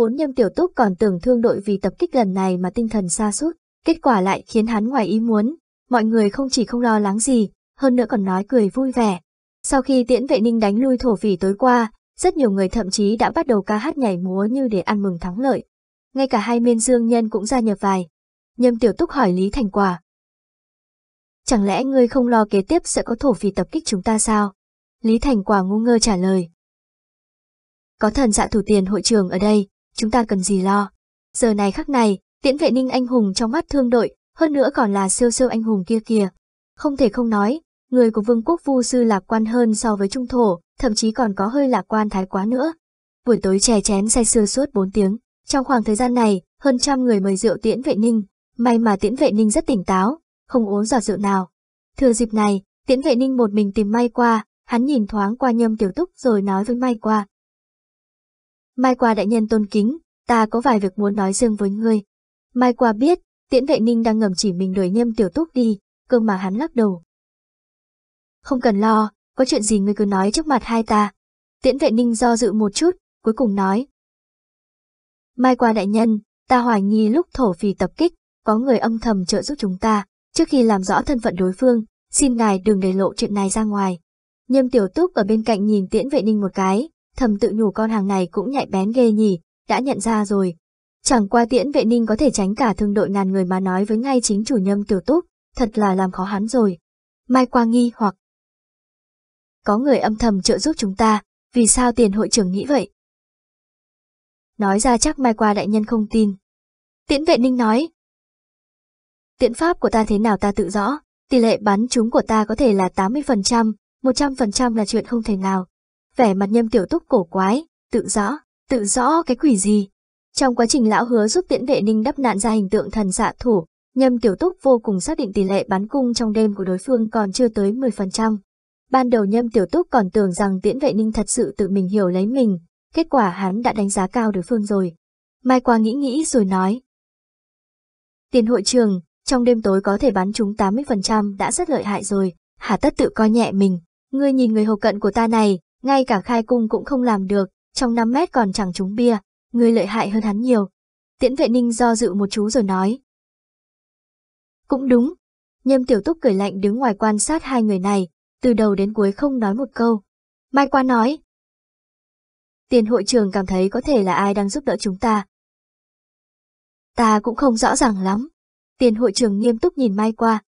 Vốn Nhâm Tiểu Túc còn tưởng thương đội vì tập kích lần này mà tinh thần xa sút kết quả lại khiến hắn ngoài ý muốn. Mọi người không chỉ không lo lắng gì, hơn nữa còn nói cười vui vẻ. Sau khi tiễn vệ ninh đánh lui thổ phỉ tối qua, rất nhiều người thậm chí đã bắt đầu ca hát nhảy múa như để ăn mừng thắng lợi. Ngay cả hai miên dương nhân cũng ra nhập vài. Nhâm Tiểu Túc hỏi Lý Thành Quả. Chẳng lẽ ngươi không lo kế tiếp sẽ có thổ phỉ tập kích chúng ta sao? Lý Thành Quả ngu ngơ trả lời. Có thần dạ thủ tiền hội trường ở đây, chúng ta cần gì lo. Giờ này khắc này, tiễn vệ ninh anh hùng trong mắt thương đội, hơn nữa còn là siêu siêu anh hùng kia kìa. Không thể không nói, người của vương quốc vu sư lạc quan hơn so với trung thổ, thậm chí còn có hơi lạc quan thái quá nữa. Buổi tối chè chén say sưa suốt 4 tiếng, trong khoảng thời gian này, hơn trăm người mời rượu tiễn vệ ninh, may mà tiễn vệ ninh rất tỉnh táo, không uống giọt rượu nào. Thừa dịp này, tiễn vệ ninh một mình tìm may qua, hắn nhìn thoáng qua nhâm tiểu túc rồi nói với may qua. Mai Qua đại nhân tôn kính, ta có vài việc muốn nói riêng với ngươi. Mai Qua biết, tiễn vệ ninh đang ngầm chỉ mình đuổi nhâm tiểu túc đi, cơ mà hắn lắc đầu. Không cần lo, có chuyện gì ngươi cứ nói trước mặt hai ta. Tiễn vệ ninh do dự một chút, cuối cùng nói. Mai Qua đại nhân, ta hoài nghi lúc thổ phì tập kích, có người âm thầm trợ giúp chúng ta, trước khi làm rõ thân phận đối phương, xin ngài đừng để lộ chuyện này ra ngoài. Nhâm tiểu túc ở bên cạnh nhìn tiễn vệ ninh một cái, thầm tự nhủ con hàng này cũng nhạy bén ghê nhỉ, đã nhận ra rồi. Chẳng qua tiễn vệ ninh có thể tránh cả thương đội ngàn người mà nói với ngay chính chủ nhâm tiểu túc, thật là làm khó hắn rồi. Mai Quang nghi hoặc Có người âm thầm trợ giúp chúng ta, vì sao tiền hội trưởng nghĩ vậy? Nói ra chắc Mai Qua đại nhân không tin. Tiễn vệ ninh nói Tiễn pháp của ta thế nào ta tự rõ, tỷ lệ bắn chúng của ta có thể là 80%, 100% là chuyện không thể nào vẻ mặt nhâm tiểu túc cổ quái, tự rõ, tự rõ cái quỷ gì. Trong quá trình lão hứa giúp tiễn vệ ninh đắp nạn ra hình tượng thần dạ thủ, nhâm tiểu túc vô cùng xác định tỷ lệ bắn cung trong đêm của đối phương còn chưa tới 10%. Ban đầu nhâm tiểu túc còn tưởng rằng tiễn vệ ninh thật sự tự mình hiểu lấy mình, kết quả hắn đã đánh giá cao đối phương rồi. Mai qua nghĩ nghĩ rồi nói. Tiền hội trường, trong đêm tối có thể bắn chúng 80% đã rất lợi hại rồi, hà tất tự coi nhẹ mình. Ngươi nhìn người hầu cận của ta này, ngay cả khai cung cũng không làm được, trong 5 mét còn chẳng trúng bia, người lợi hại hơn hắn nhiều. Tiễn vệ ninh do dự một chú rồi nói. Cũng đúng, nhâm tiểu túc cười lạnh đứng ngoài quan sát hai người này, từ đầu đến cuối không nói một câu. Mai qua nói. Tiền hội trường cảm thấy có thể là ai đang giúp đỡ chúng ta. Ta cũng không rõ ràng lắm. Tiền hội trường nghiêm túc nhìn Mai qua.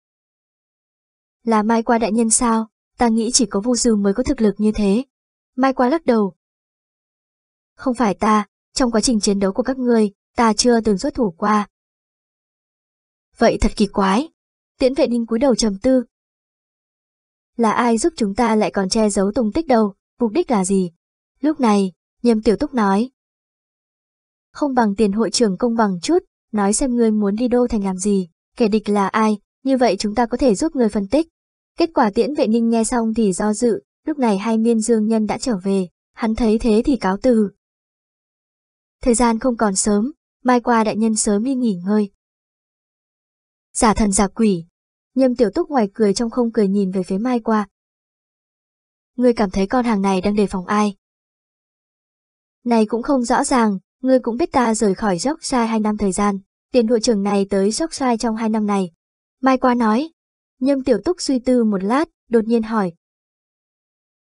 Là Mai qua đại nhân sao, ta nghĩ chỉ có vu dư mới có thực lực như thế. Mai qua lắc đầu. Không phải ta, trong quá trình chiến đấu của các ngươi, ta chưa từng xuất thủ qua. Vậy thật kỳ quái. Tiễn vệ ninh cúi đầu trầm tư. Là ai giúp chúng ta lại còn che giấu tung tích đâu, mục đích là gì? Lúc này, nhầm tiểu túc nói. Không bằng tiền hội trưởng công bằng chút, nói xem ngươi muốn đi đô thành làm gì, kẻ địch là ai, như vậy chúng ta có thể giúp ngươi phân tích. Kết quả tiễn vệ ninh nghe xong thì do dự, Lúc này hai miên dương nhân đã trở về, hắn thấy thế thì cáo từ. Thời gian không còn sớm, mai qua đại nhân sớm đi nghỉ ngơi. Giả thần giả quỷ, nhâm tiểu túc ngoài cười trong không cười nhìn về phía mai qua. Ngươi cảm thấy con hàng này đang đề phòng ai? Này cũng không rõ ràng, ngươi cũng biết ta rời khỏi dốc sai hai năm thời gian, tiền hội trưởng này tới dốc sai trong hai năm này. Mai qua nói, nhâm tiểu túc suy tư một lát, đột nhiên hỏi,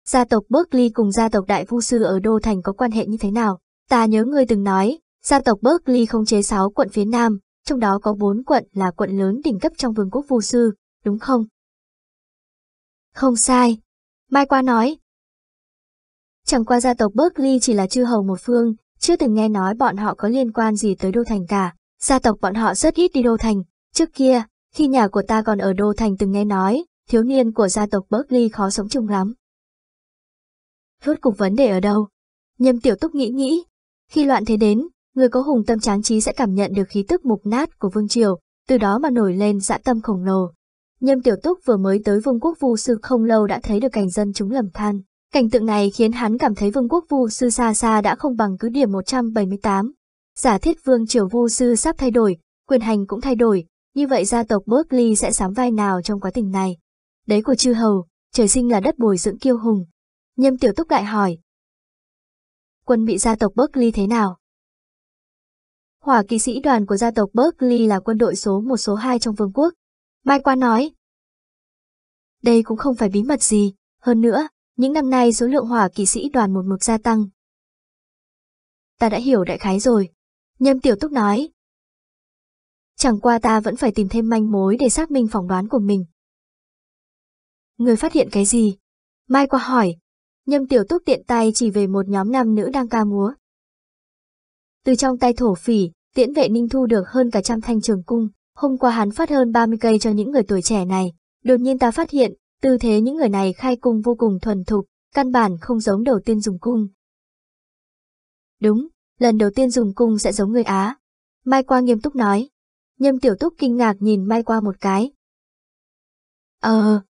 gia tộc Berkeley cùng gia tộc Đại Vu Sư ở Đô Thành có quan hệ như thế nào. Ta nhớ ngươi từng nói, gia tộc Berkeley không chế 6 quận phía Nam, trong đó có 4 quận là quận lớn đỉnh cấp trong vương quốc Vu Sư, đúng không? Không sai. Mai Qua nói. Chẳng qua gia tộc Berkeley chỉ là chư hầu một phương, chưa từng nghe nói bọn họ có liên quan gì tới Đô Thành cả. Gia tộc bọn họ rất ít đi Đô Thành. Trước kia, khi nhà của ta còn ở Đô Thành từng nghe nói, thiếu niên của gia tộc Berkeley khó sống chung lắm rốt cục vấn đề ở đâu? Nhâm tiểu túc nghĩ nghĩ, khi loạn thế đến, người có hùng tâm tráng trí sẽ cảm nhận được khí tức mục nát của vương triều, từ đó mà nổi lên dã tâm khổng lồ. Nhâm tiểu túc vừa mới tới vương quốc vu sư không lâu đã thấy được cảnh dân chúng lầm than. Cảnh tượng này khiến hắn cảm thấy vương quốc vu sư xa xa đã không bằng cứ điểm 178. Giả thiết vương triều vu sư sắp thay đổi, quyền hành cũng thay đổi, như vậy gia tộc Berkeley sẽ sắm vai nào trong quá trình này? Đấy của chư hầu, trời sinh là đất bồi dưỡng kiêu hùng, Nhâm Tiểu Túc lại hỏi. Quân bị gia tộc Berkeley thế nào? Hỏa kỳ sĩ đoàn của gia tộc Berkeley là quân đội số một số 2 trong vương quốc. Mai Quan nói. Đây cũng không phải bí mật gì, hơn nữa, những năm nay số lượng hỏa kỳ sĩ đoàn một một gia tăng. Ta đã hiểu đại khái rồi. Nhâm Tiểu Túc nói. Chẳng qua ta vẫn phải tìm thêm manh mối để xác minh phỏng đoán của mình. Người phát hiện cái gì? Mai qua hỏi. Nhâm Tiểu Túc tiện tay chỉ về một nhóm nam nữ đang ca múa. Từ trong tay thổ phỉ, tiễn vệ ninh thu được hơn cả trăm thanh trường cung, hôm qua hắn phát hơn 30 cây cho những người tuổi trẻ này. Đột nhiên ta phát hiện, tư thế những người này khai cung vô cùng thuần thục, căn bản không giống đầu tiên dùng cung. Đúng, lần đầu tiên dùng cung sẽ giống người Á. Mai Qua nghiêm túc nói. Nhâm Tiểu Túc kinh ngạc nhìn Mai Qua một cái. Ờ,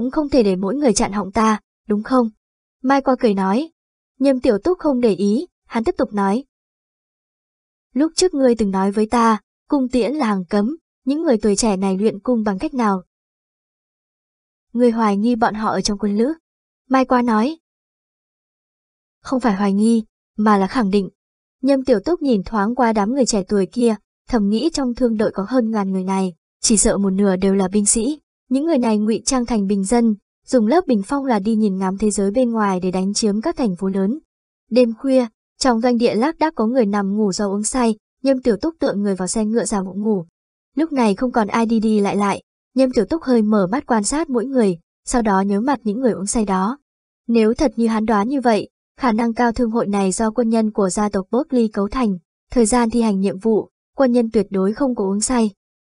cũng không thể để mỗi người chặn họng ta, đúng không? Mai qua cười nói. Nhâm tiểu túc không để ý, hắn tiếp tục nói. Lúc trước ngươi từng nói với ta, cung tiễn là hàng cấm, những người tuổi trẻ này luyện cung bằng cách nào? Ngươi hoài nghi bọn họ ở trong quân lữ. Mai qua nói. Không phải hoài nghi, mà là khẳng định. Nhâm tiểu túc nhìn thoáng qua đám người trẻ tuổi kia, thầm nghĩ trong thương đội có hơn ngàn người này, chỉ sợ một nửa đều là binh sĩ. Những người này ngụy trang thành bình dân, dùng lớp bình phong là đi nhìn ngắm thế giới bên ngoài để đánh chiếm các thành phố lớn. Đêm khuya, trong doanh địa lác đác có người nằm ngủ do uống say, Nhâm Tiểu Túc tựa người vào xe ngựa giả bộ ngủ. Lúc này không còn ai đi đi lại lại, Nhâm Tiểu Túc hơi mở mắt quan sát mỗi người, sau đó nhớ mặt những người uống say đó. Nếu thật như hắn đoán như vậy, khả năng cao thương hội này do quân nhân của gia tộc Berkeley cấu thành, thời gian thi hành nhiệm vụ, quân nhân tuyệt đối không có uống say.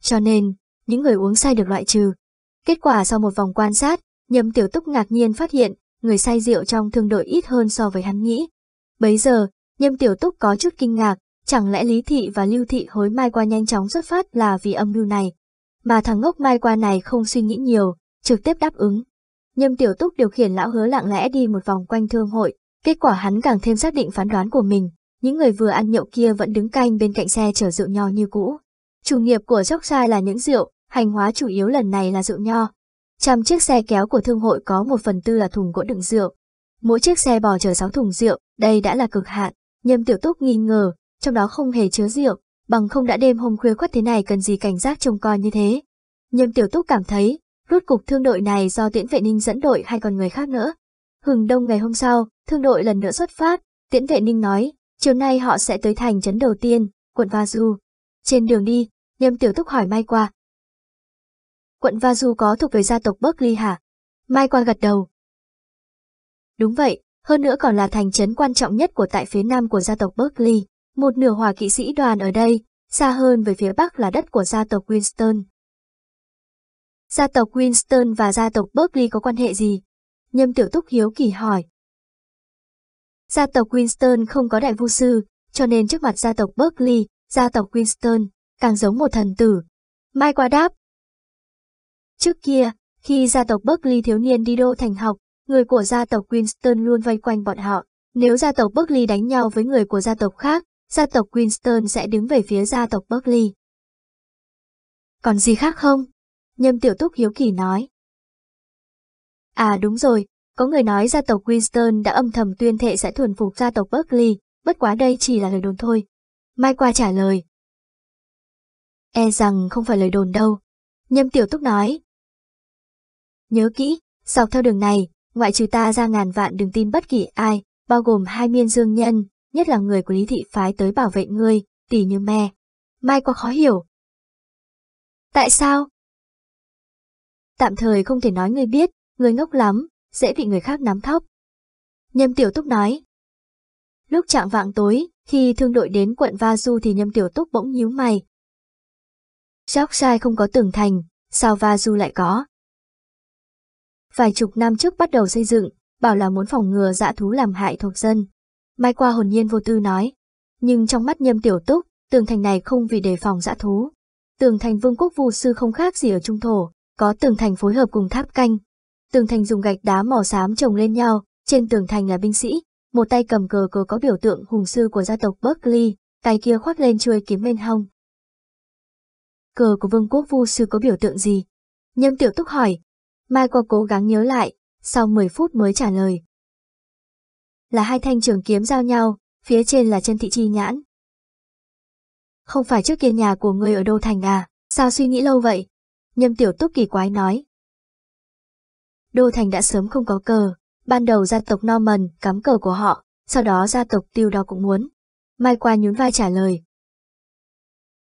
Cho nên, những người uống say được loại trừ, Kết quả sau một vòng quan sát, Nhâm Tiểu Túc ngạc nhiên phát hiện, người say rượu trong thương đội ít hơn so với hắn nghĩ. Bấy giờ, Nhâm Tiểu Túc có chút kinh ngạc, chẳng lẽ Lý Thị và Lưu Thị hối mai qua nhanh chóng xuất phát là vì âm mưu này. Mà thằng ngốc mai qua này không suy nghĩ nhiều, trực tiếp đáp ứng. Nhâm Tiểu Túc điều khiển lão hứa lặng lẽ đi một vòng quanh thương hội, kết quả hắn càng thêm xác định phán đoán của mình. Những người vừa ăn nhậu kia vẫn đứng canh bên cạnh xe chở rượu nho như cũ. Chủ nghiệp của Dốc Sai là những rượu, hành hóa chủ yếu lần này là rượu nho. Trăm chiếc xe kéo của thương hội có một phần tư là thùng gỗ đựng rượu. Mỗi chiếc xe bò chở 6 thùng rượu, đây đã là cực hạn. Nhâm tiểu túc nghi ngờ, trong đó không hề chứa rượu, bằng không đã đêm hôm khuya khuất thế này cần gì cảnh giác trông coi như thế. Nhâm tiểu túc cảm thấy, rút cục thương đội này do tiễn vệ ninh dẫn đội hay còn người khác nữa. Hừng đông ngày hôm sau, thương đội lần nữa xuất phát, tiễn vệ ninh nói, chiều nay họ sẽ tới thành trấn đầu tiên, quận Va Trên đường đi, nhâm tiểu túc hỏi Mai qua, quận Vaju có thuộc về gia tộc Berkeley hả? Mai Qua gật đầu. Đúng vậy, hơn nữa còn là thành trấn quan trọng nhất của tại phía nam của gia tộc Berkeley, một nửa hòa kỵ sĩ đoàn ở đây, xa hơn về phía bắc là đất của gia tộc Winston. Gia tộc Winston và gia tộc Berkeley có quan hệ gì? Nhâm Tiểu Túc hiếu kỳ hỏi. Gia tộc Winston không có đại vu sư, cho nên trước mặt gia tộc Berkeley, gia tộc Winston càng giống một thần tử. Mai Qua đáp, Trước kia, khi gia tộc Buckley thiếu niên đi đô thành học, người của gia tộc Winston luôn vây quanh bọn họ. Nếu gia tộc Buckley đánh nhau với người của gia tộc khác, gia tộc Winston sẽ đứng về phía gia tộc Buckley. Còn gì khác không? Nhâm Tiểu Túc hiếu kỳ nói. À đúng rồi, có người nói gia tộc Winston đã âm thầm tuyên thệ sẽ thuần phục gia tộc Buckley, bất quá đây chỉ là lời đồn thôi. Mai qua trả lời. E rằng không phải lời đồn đâu. Nhâm Tiểu Túc nói, Nhớ kỹ, dọc theo đường này, ngoại trừ ta ra ngàn vạn đừng tin bất kỳ ai, bao gồm hai miên dương nhân, nhất là người của lý thị phái tới bảo vệ ngươi, tỷ như me. Mai quá khó hiểu. Tại sao? Tạm thời không thể nói ngươi biết, ngươi ngốc lắm, dễ bị người khác nắm thóc. Nhâm Tiểu Túc nói. Lúc trạng vạng tối, khi thương đội đến quận Va Du thì Nhâm Tiểu Túc bỗng nhíu mày. Chóc sai không có tường thành, sao Va Du lại có? vài chục năm trước bắt đầu xây dựng, bảo là muốn phòng ngừa dã thú làm hại thuộc dân. Mai qua hồn nhiên vô tư nói, nhưng trong mắt nhâm tiểu túc, tường thành này không vì đề phòng dã thú. Tường thành vương quốc vu sư không khác gì ở trung thổ, có tường thành phối hợp cùng tháp canh. Tường thành dùng gạch đá màu xám chồng lên nhau, trên tường thành là binh sĩ, một tay cầm cờ cờ có biểu tượng hùng sư của gia tộc Berkeley, tay kia khoác lên chuôi kiếm bên hông. Cờ của vương quốc vu sư có biểu tượng gì? Nhâm tiểu túc hỏi, Mai có cố gắng nhớ lại, sau 10 phút mới trả lời. Là hai thanh trường kiếm giao nhau, phía trên là chân thị chi nhãn. Không phải trước kia nhà của người ở Đô Thành à, sao suy nghĩ lâu vậy? Nhâm tiểu túc kỳ quái nói. Đô Thành đã sớm không có cờ, ban đầu gia tộc Norman cắm cờ của họ, sau đó gia tộc tiêu đó cũng muốn. Mai qua nhún vai trả lời.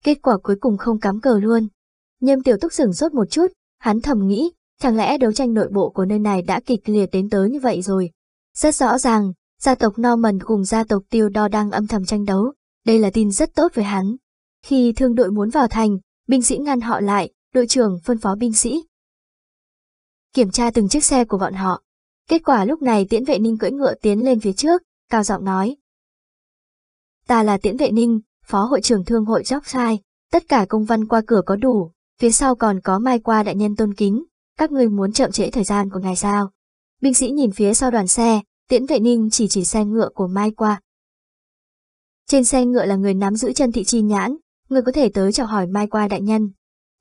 Kết quả cuối cùng không cắm cờ luôn. Nhâm tiểu túc sửng sốt một chút, hắn thầm nghĩ, Chẳng lẽ đấu tranh nội bộ của nơi này đã kịch liệt đến tới như vậy rồi? Rất rõ ràng, gia tộc Norman cùng gia tộc Tiêu Đo đang âm thầm tranh đấu, đây là tin rất tốt với hắn. Khi thương đội muốn vào thành, binh sĩ ngăn họ lại, đội trưởng phân phó binh sĩ. Kiểm tra từng chiếc xe của bọn họ. Kết quả lúc này tiễn vệ ninh cưỡi ngựa tiến lên phía trước, cao giọng nói. Ta là tiễn vệ ninh, phó hội trưởng thương hội Jockside, tất cả công văn qua cửa có đủ, phía sau còn có mai qua đại nhân tôn kính, các người muốn chậm trễ thời gian của ngài sao? Binh sĩ nhìn phía sau đoàn xe, tiễn vệ ninh chỉ chỉ xe ngựa của Mai qua. Trên xe ngựa là người nắm giữ chân thị chi nhãn, người có thể tới chào hỏi Mai qua đại nhân.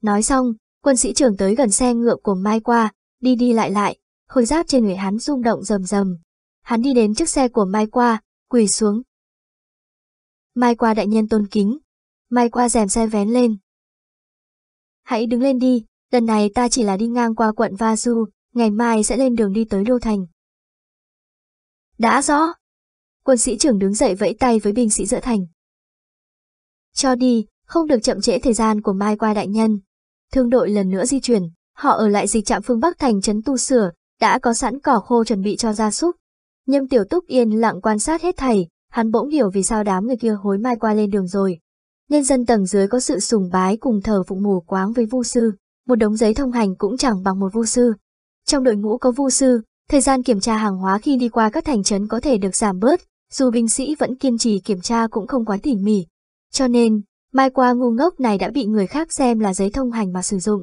Nói xong, quân sĩ trưởng tới gần xe ngựa của Mai qua, đi đi lại lại, khôi giáp trên người hắn rung động rầm rầm. Hắn đi đến chiếc xe của Mai qua, quỳ xuống. Mai qua đại nhân tôn kính. Mai qua rèm xe vén lên. Hãy đứng lên đi, Lần này ta chỉ là đi ngang qua quận Vasu, ngày mai sẽ lên đường đi tới Đô Thành. Đã rõ. Quân sĩ trưởng đứng dậy vẫy tay với binh sĩ giữa thành. Cho đi, không được chậm trễ thời gian của mai qua đại nhân. Thương đội lần nữa di chuyển, họ ở lại dịch trạm phương Bắc thành trấn tu sửa, đã có sẵn cỏ khô chuẩn bị cho gia súc. Nhâm tiểu túc yên lặng quan sát hết thầy hắn bỗng hiểu vì sao đám người kia hối mai qua lên đường rồi. Nhân dân tầng dưới có sự sùng bái cùng thờ phụng mù quáng với vu sư, một đống giấy thông hành cũng chẳng bằng một vu sư. Trong đội ngũ có vu sư, thời gian kiểm tra hàng hóa khi đi qua các thành trấn có thể được giảm bớt, dù binh sĩ vẫn kiên trì kiểm tra cũng không quá tỉ mỉ. Cho nên, Mai Qua ngu ngốc này đã bị người khác xem là giấy thông hành mà sử dụng.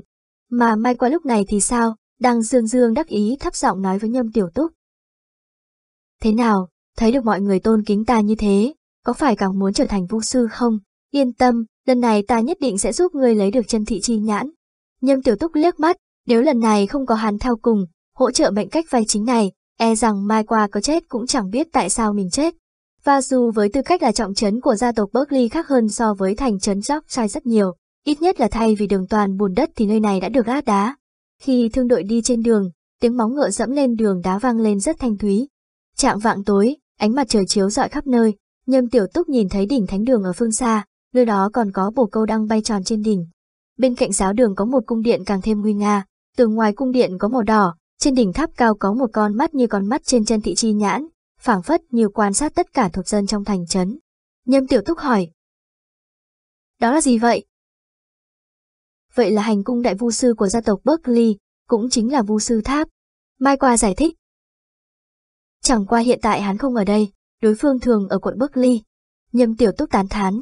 Mà Mai Qua lúc này thì sao, đang dương dương đắc ý thấp giọng nói với Nhâm Tiểu Túc. Thế nào, thấy được mọi người tôn kính ta như thế, có phải càng muốn trở thành vu sư không? Yên tâm, lần này ta nhất định sẽ giúp ngươi lấy được chân thị chi nhãn. Nhâm tiểu túc liếc mắt, nếu lần này không có hắn theo cùng, hỗ trợ mệnh cách vay chính này, e rằng mai qua có chết cũng chẳng biết tại sao mình chết. Và dù với tư cách là trọng trấn của gia tộc Berkeley khác hơn so với thành trấn Trai rất nhiều, ít nhất là thay vì đường toàn bùn đất thì nơi này đã được át đá. Khi thương đội đi trên đường, tiếng móng ngựa dẫm lên đường đá vang lên rất thanh thúy. Trạng vạng tối, ánh mặt trời chiếu rọi khắp nơi, nhâm tiểu túc nhìn thấy đỉnh thánh đường ở phương xa, nơi đó còn có bồ câu đang bay tròn trên đỉnh, Bên cạnh giáo đường có một cung điện càng thêm nguy nga, từ ngoài cung điện có màu đỏ, trên đỉnh tháp cao có một con mắt như con mắt trên chân thị chi nhãn, phảng phất như quan sát tất cả thuộc dân trong thành trấn. Nhâm Tiểu Thúc hỏi. Đó là gì vậy? Vậy là hành cung đại vu sư của gia tộc Berkeley, cũng chính là vu sư tháp. Mai qua giải thích. Chẳng qua hiện tại hắn không ở đây, đối phương thường ở quận Berkeley. Nhâm Tiểu Túc tán thán,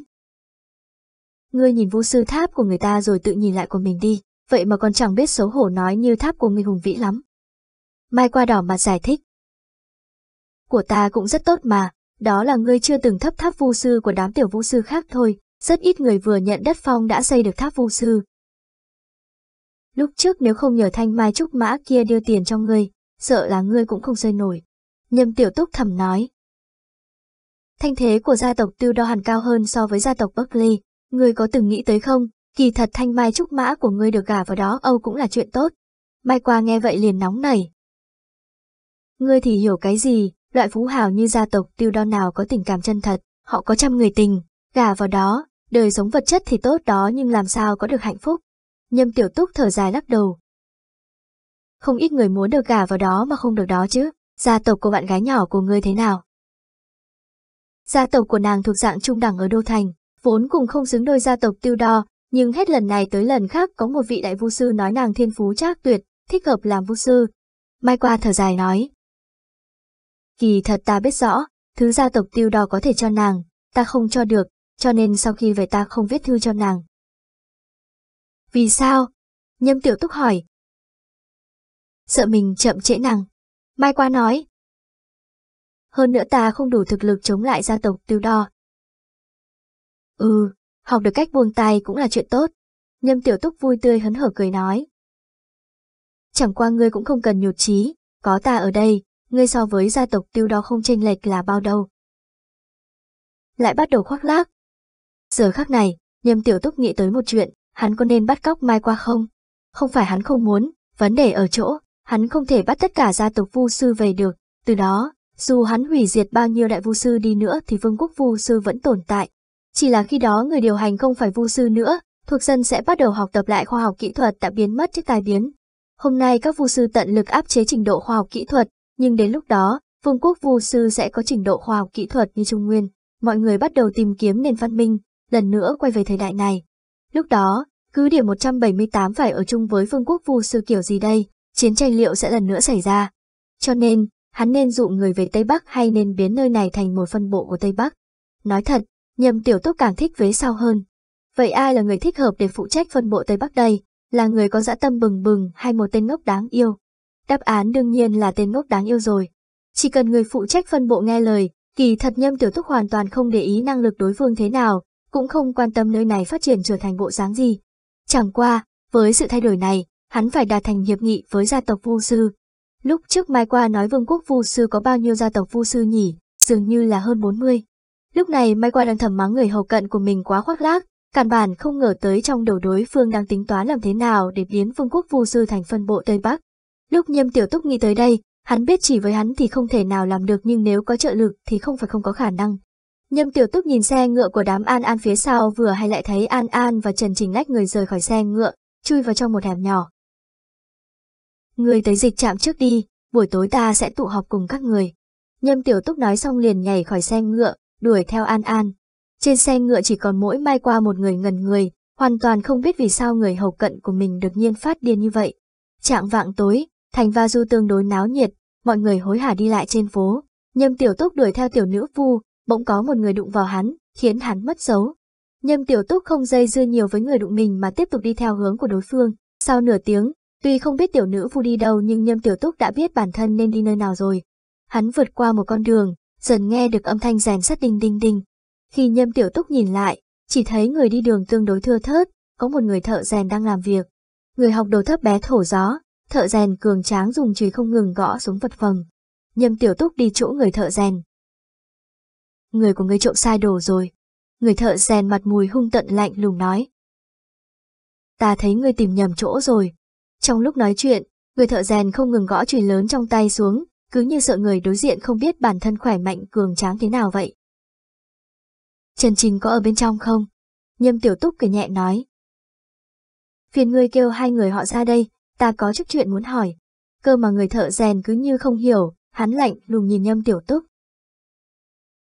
Ngươi nhìn vũ sư tháp của người ta rồi tự nhìn lại của mình đi, vậy mà còn chẳng biết xấu hổ nói như tháp của người hùng vĩ lắm. Mai qua đỏ mặt giải thích. Của ta cũng rất tốt mà, đó là ngươi chưa từng thấp tháp vu sư của đám tiểu vũ sư khác thôi, rất ít người vừa nhận đất phong đã xây được tháp vu sư. Lúc trước nếu không nhờ thanh mai trúc mã kia đưa tiền cho ngươi, sợ là ngươi cũng không xây nổi. Nhâm tiểu túc thầm nói. Thanh thế của gia tộc tiêu đo hàn cao hơn so với gia tộc Berkeley, Ngươi có từng nghĩ tới không, kỳ thật thanh mai trúc mã của ngươi được gả vào đó Âu cũng là chuyện tốt. Mai qua nghe vậy liền nóng nảy. Ngươi thì hiểu cái gì, loại phú hào như gia tộc tiêu đo nào có tình cảm chân thật, họ có trăm người tình, gả vào đó, đời sống vật chất thì tốt đó nhưng làm sao có được hạnh phúc. Nhâm tiểu túc thở dài lắc đầu. Không ít người muốn được gả vào đó mà không được đó chứ, gia tộc của bạn gái nhỏ của ngươi thế nào? Gia tộc của nàng thuộc dạng trung đẳng ở Đô Thành, vốn cùng không xứng đôi gia tộc tiêu đo, nhưng hết lần này tới lần khác có một vị đại vũ sư nói nàng thiên phú chắc tuyệt, thích hợp làm vũ sư. Mai qua thở dài nói. Kỳ thật ta biết rõ, thứ gia tộc tiêu đo có thể cho nàng, ta không cho được, cho nên sau khi về ta không viết thư cho nàng. Vì sao? Nhâm tiểu túc hỏi. Sợ mình chậm trễ nàng. Mai qua nói. Hơn nữa ta không đủ thực lực chống lại gia tộc tiêu đo, Ừ, học được cách buông tay cũng là chuyện tốt. Nhâm tiểu túc vui tươi hấn hở cười nói. Chẳng qua ngươi cũng không cần nhụt chí, có ta ở đây, ngươi so với gia tộc tiêu đó không chênh lệch là bao đâu. Lại bắt đầu khoác lác. Giờ khắc này, nhâm tiểu túc nghĩ tới một chuyện, hắn có nên bắt cóc mai qua không? Không phải hắn không muốn, vấn đề ở chỗ, hắn không thể bắt tất cả gia tộc vu sư về được, từ đó, dù hắn hủy diệt bao nhiêu đại vu sư đi nữa thì vương quốc vu sư vẫn tồn tại, chỉ là khi đó người điều hành không phải vu sư nữa, thuộc dân sẽ bắt đầu học tập lại khoa học kỹ thuật đã biến mất trước tai biến. Hôm nay các vu sư tận lực áp chế trình độ khoa học kỹ thuật, nhưng đến lúc đó, vương quốc vu sư sẽ có trình độ khoa học kỹ thuật như Trung Nguyên. Mọi người bắt đầu tìm kiếm nền phát minh, lần nữa quay về thời đại này. Lúc đó, cứ điểm 178 phải ở chung với vương quốc vu sư kiểu gì đây, chiến tranh liệu sẽ lần nữa xảy ra. Cho nên, hắn nên dụ người về Tây Bắc hay nên biến nơi này thành một phân bộ của Tây Bắc. Nói thật, Nhầm tiểu túc càng thích vế sau hơn. Vậy ai là người thích hợp để phụ trách phân bộ Tây Bắc đây? Là người có dã tâm bừng bừng hay một tên ngốc đáng yêu? Đáp án đương nhiên là tên ngốc đáng yêu rồi. Chỉ cần người phụ trách phân bộ nghe lời, kỳ thật nhâm tiểu túc hoàn toàn không để ý năng lực đối phương thế nào, cũng không quan tâm nơi này phát triển trở thành bộ dáng gì. Chẳng qua, với sự thay đổi này, hắn phải đạt thành hiệp nghị với gia tộc Vu Sư. Lúc trước Mai Qua nói vương quốc Vu Sư có bao nhiêu gia tộc Vu Sư nhỉ, dường như là hơn 40. Lúc này Mai Qua đang thầm mắng người hầu cận của mình quá khoác lác, căn bản không ngờ tới trong đầu đối phương đang tính toán làm thế nào để biến vương quốc vu sư thành phân bộ Tây Bắc. Lúc nhiêm tiểu túc nghĩ tới đây, hắn biết chỉ với hắn thì không thể nào làm được nhưng nếu có trợ lực thì không phải không có khả năng. Nhâm tiểu túc nhìn xe ngựa của đám An An phía sau vừa hay lại thấy An An và Trần Trình lách người rời khỏi xe ngựa, chui vào trong một hẻm nhỏ. Người tới dịch chạm trước đi, buổi tối ta sẽ tụ họp cùng các người. Nhâm tiểu túc nói xong liền nhảy khỏi xe ngựa, đuổi theo An An. Trên xe ngựa chỉ còn mỗi mai qua một người ngần người, hoàn toàn không biết vì sao người hầu cận của mình đột nhiên phát điên như vậy. Trạng vạng tối, thành va du tương đối náo nhiệt, mọi người hối hả đi lại trên phố. Nhâm tiểu túc đuổi theo tiểu nữ Phu bỗng có một người đụng vào hắn, khiến hắn mất dấu. Nhâm tiểu túc không dây dưa nhiều với người đụng mình mà tiếp tục đi theo hướng của đối phương. Sau nửa tiếng, tuy không biết tiểu nữ Phu đi đâu nhưng nhâm tiểu túc đã biết bản thân nên đi nơi nào rồi. Hắn vượt qua một con đường, dần nghe được âm thanh rèn sắt đinh đinh đinh. Khi nhâm tiểu túc nhìn lại, chỉ thấy người đi đường tương đối thưa thớt, có một người thợ rèn đang làm việc. Người học đồ thấp bé thổ gió, thợ rèn cường tráng dùng chùy không ngừng gõ xuống vật phẩm. Nhâm tiểu túc đi chỗ người thợ rèn. Người của người trộm sai đồ rồi. Người thợ rèn mặt mùi hung tận lạnh lùng nói. Ta thấy ngươi tìm nhầm chỗ rồi. Trong lúc nói chuyện, người thợ rèn không ngừng gõ chùy lớn trong tay xuống, cứ như sợ người đối diện không biết bản thân khỏe mạnh cường tráng thế nào vậy. Trần Trình có ở bên trong không? Nhâm Tiểu Túc cười nhẹ nói. Phiền ngươi kêu hai người họ ra đây, ta có chút chuyện muốn hỏi. Cơ mà người thợ rèn cứ như không hiểu, hắn lạnh lùng nhìn Nhâm Tiểu Túc.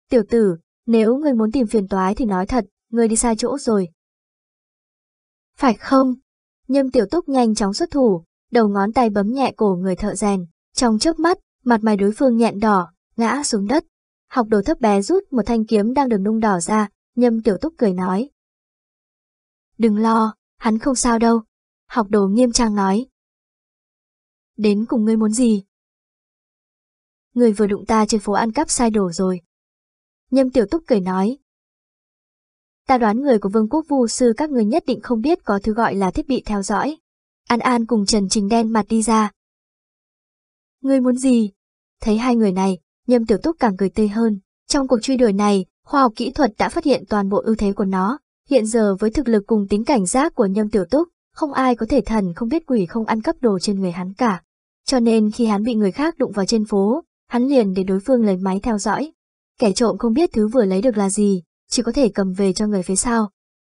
Tiểu tử, nếu ngươi muốn tìm phiền toái thì nói thật, ngươi đi sai chỗ rồi. Phải không? Nhâm Tiểu Túc nhanh chóng xuất thủ, đầu ngón tay bấm nhẹ cổ người thợ rèn, trong chớp mắt, mặt mày đối phương nhẹn đỏ, ngã xuống đất. Học đồ thấp bé rút một thanh kiếm đang được nung đỏ ra, nhâm tiểu túc cười nói. Đừng lo, hắn không sao đâu. Học đồ nghiêm trang nói. Đến cùng ngươi muốn gì? Người vừa đụng ta trên phố ăn cắp sai đồ rồi. Nhâm tiểu túc cười nói. Ta đoán người của vương quốc vu sư các người nhất định không biết có thứ gọi là thiết bị theo dõi. An An cùng Trần Trình đen mặt đi ra, ngươi muốn gì? Thấy hai người này, nhâm tiểu túc càng cười tươi hơn. Trong cuộc truy đuổi này, khoa học kỹ thuật đã phát hiện toàn bộ ưu thế của nó. Hiện giờ với thực lực cùng tính cảnh giác của nhâm tiểu túc, không ai có thể thần không biết quỷ không ăn cắp đồ trên người hắn cả. Cho nên khi hắn bị người khác đụng vào trên phố, hắn liền để đối phương lấy máy theo dõi. Kẻ trộm không biết thứ vừa lấy được là gì, chỉ có thể cầm về cho người phía sau.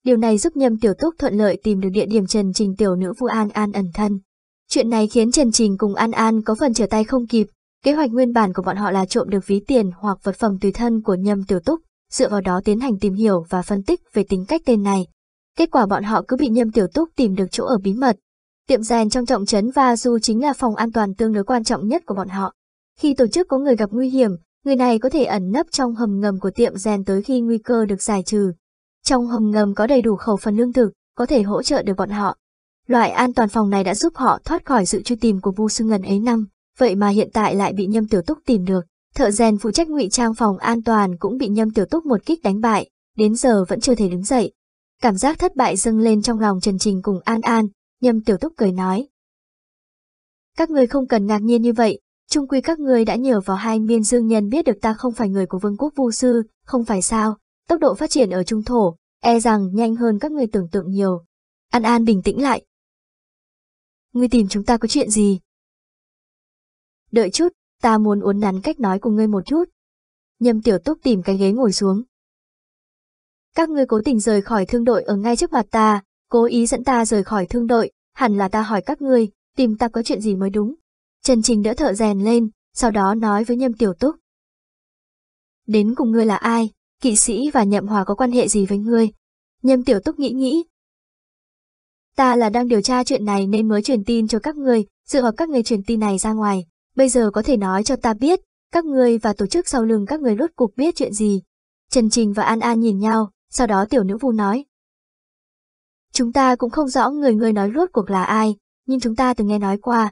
Điều này giúp nhâm tiểu túc thuận lợi tìm được địa điểm trần trình tiểu nữ Vu An An ẩn thân, Chuyện này khiến Trần Trình cùng An An có phần trở tay không kịp, kế hoạch nguyên bản của bọn họ là trộm được ví tiền hoặc vật phẩm tùy thân của Nhâm Tiểu Túc, dựa vào đó tiến hành tìm hiểu và phân tích về tính cách tên này. Kết quả bọn họ cứ bị Nhâm Tiểu Túc tìm được chỗ ở bí mật. Tiệm rèn trong trọng trấn và Du chính là phòng an toàn tương đối quan trọng nhất của bọn họ. Khi tổ chức có người gặp nguy hiểm, người này có thể ẩn nấp trong hầm ngầm của tiệm rèn tới khi nguy cơ được giải trừ. Trong hầm ngầm có đầy đủ khẩu phần lương thực, có thể hỗ trợ được bọn họ. Loại an toàn phòng này đã giúp họ thoát khỏi sự truy tìm của Vu Sư Ngân ấy năm, vậy mà hiện tại lại bị Nhâm Tiểu Túc tìm được. Thợ rèn phụ trách ngụy trang phòng an toàn cũng bị Nhâm Tiểu Túc một kích đánh bại, đến giờ vẫn chưa thể đứng dậy. Cảm giác thất bại dâng lên trong lòng Trần Trình cùng An An, Nhâm Tiểu Túc cười nói. Các người không cần ngạc nhiên như vậy, chung quy các người đã nhờ vào hai miên dương nhân biết được ta không phải người của vương quốc Vu Sư, không phải sao, tốc độ phát triển ở Trung Thổ, e rằng nhanh hơn các người tưởng tượng nhiều. An An bình tĩnh lại, ngươi tìm chúng ta có chuyện gì? Đợi chút, ta muốn uốn nắn cách nói của ngươi một chút. Nhâm tiểu túc tìm cái ghế ngồi xuống. Các ngươi cố tình rời khỏi thương đội ở ngay trước mặt ta, cố ý dẫn ta rời khỏi thương đội, hẳn là ta hỏi các ngươi, tìm ta có chuyện gì mới đúng. Trần Trình đỡ thợ rèn lên, sau đó nói với Nhâm Tiểu Túc. Đến cùng ngươi là ai, kỵ sĩ và nhậm hòa có quan hệ gì với ngươi? Nhâm Tiểu Túc nghĩ nghĩ, Ta là đang điều tra chuyện này nên mới truyền tin cho các người, dựa vào các người truyền tin này ra ngoài. Bây giờ có thể nói cho ta biết, các người và tổ chức sau lưng các người rốt cuộc biết chuyện gì. Trần Trình và An An nhìn nhau, sau đó tiểu nữ vu nói. Chúng ta cũng không rõ người người nói rốt cuộc là ai, nhưng chúng ta từng nghe nói qua.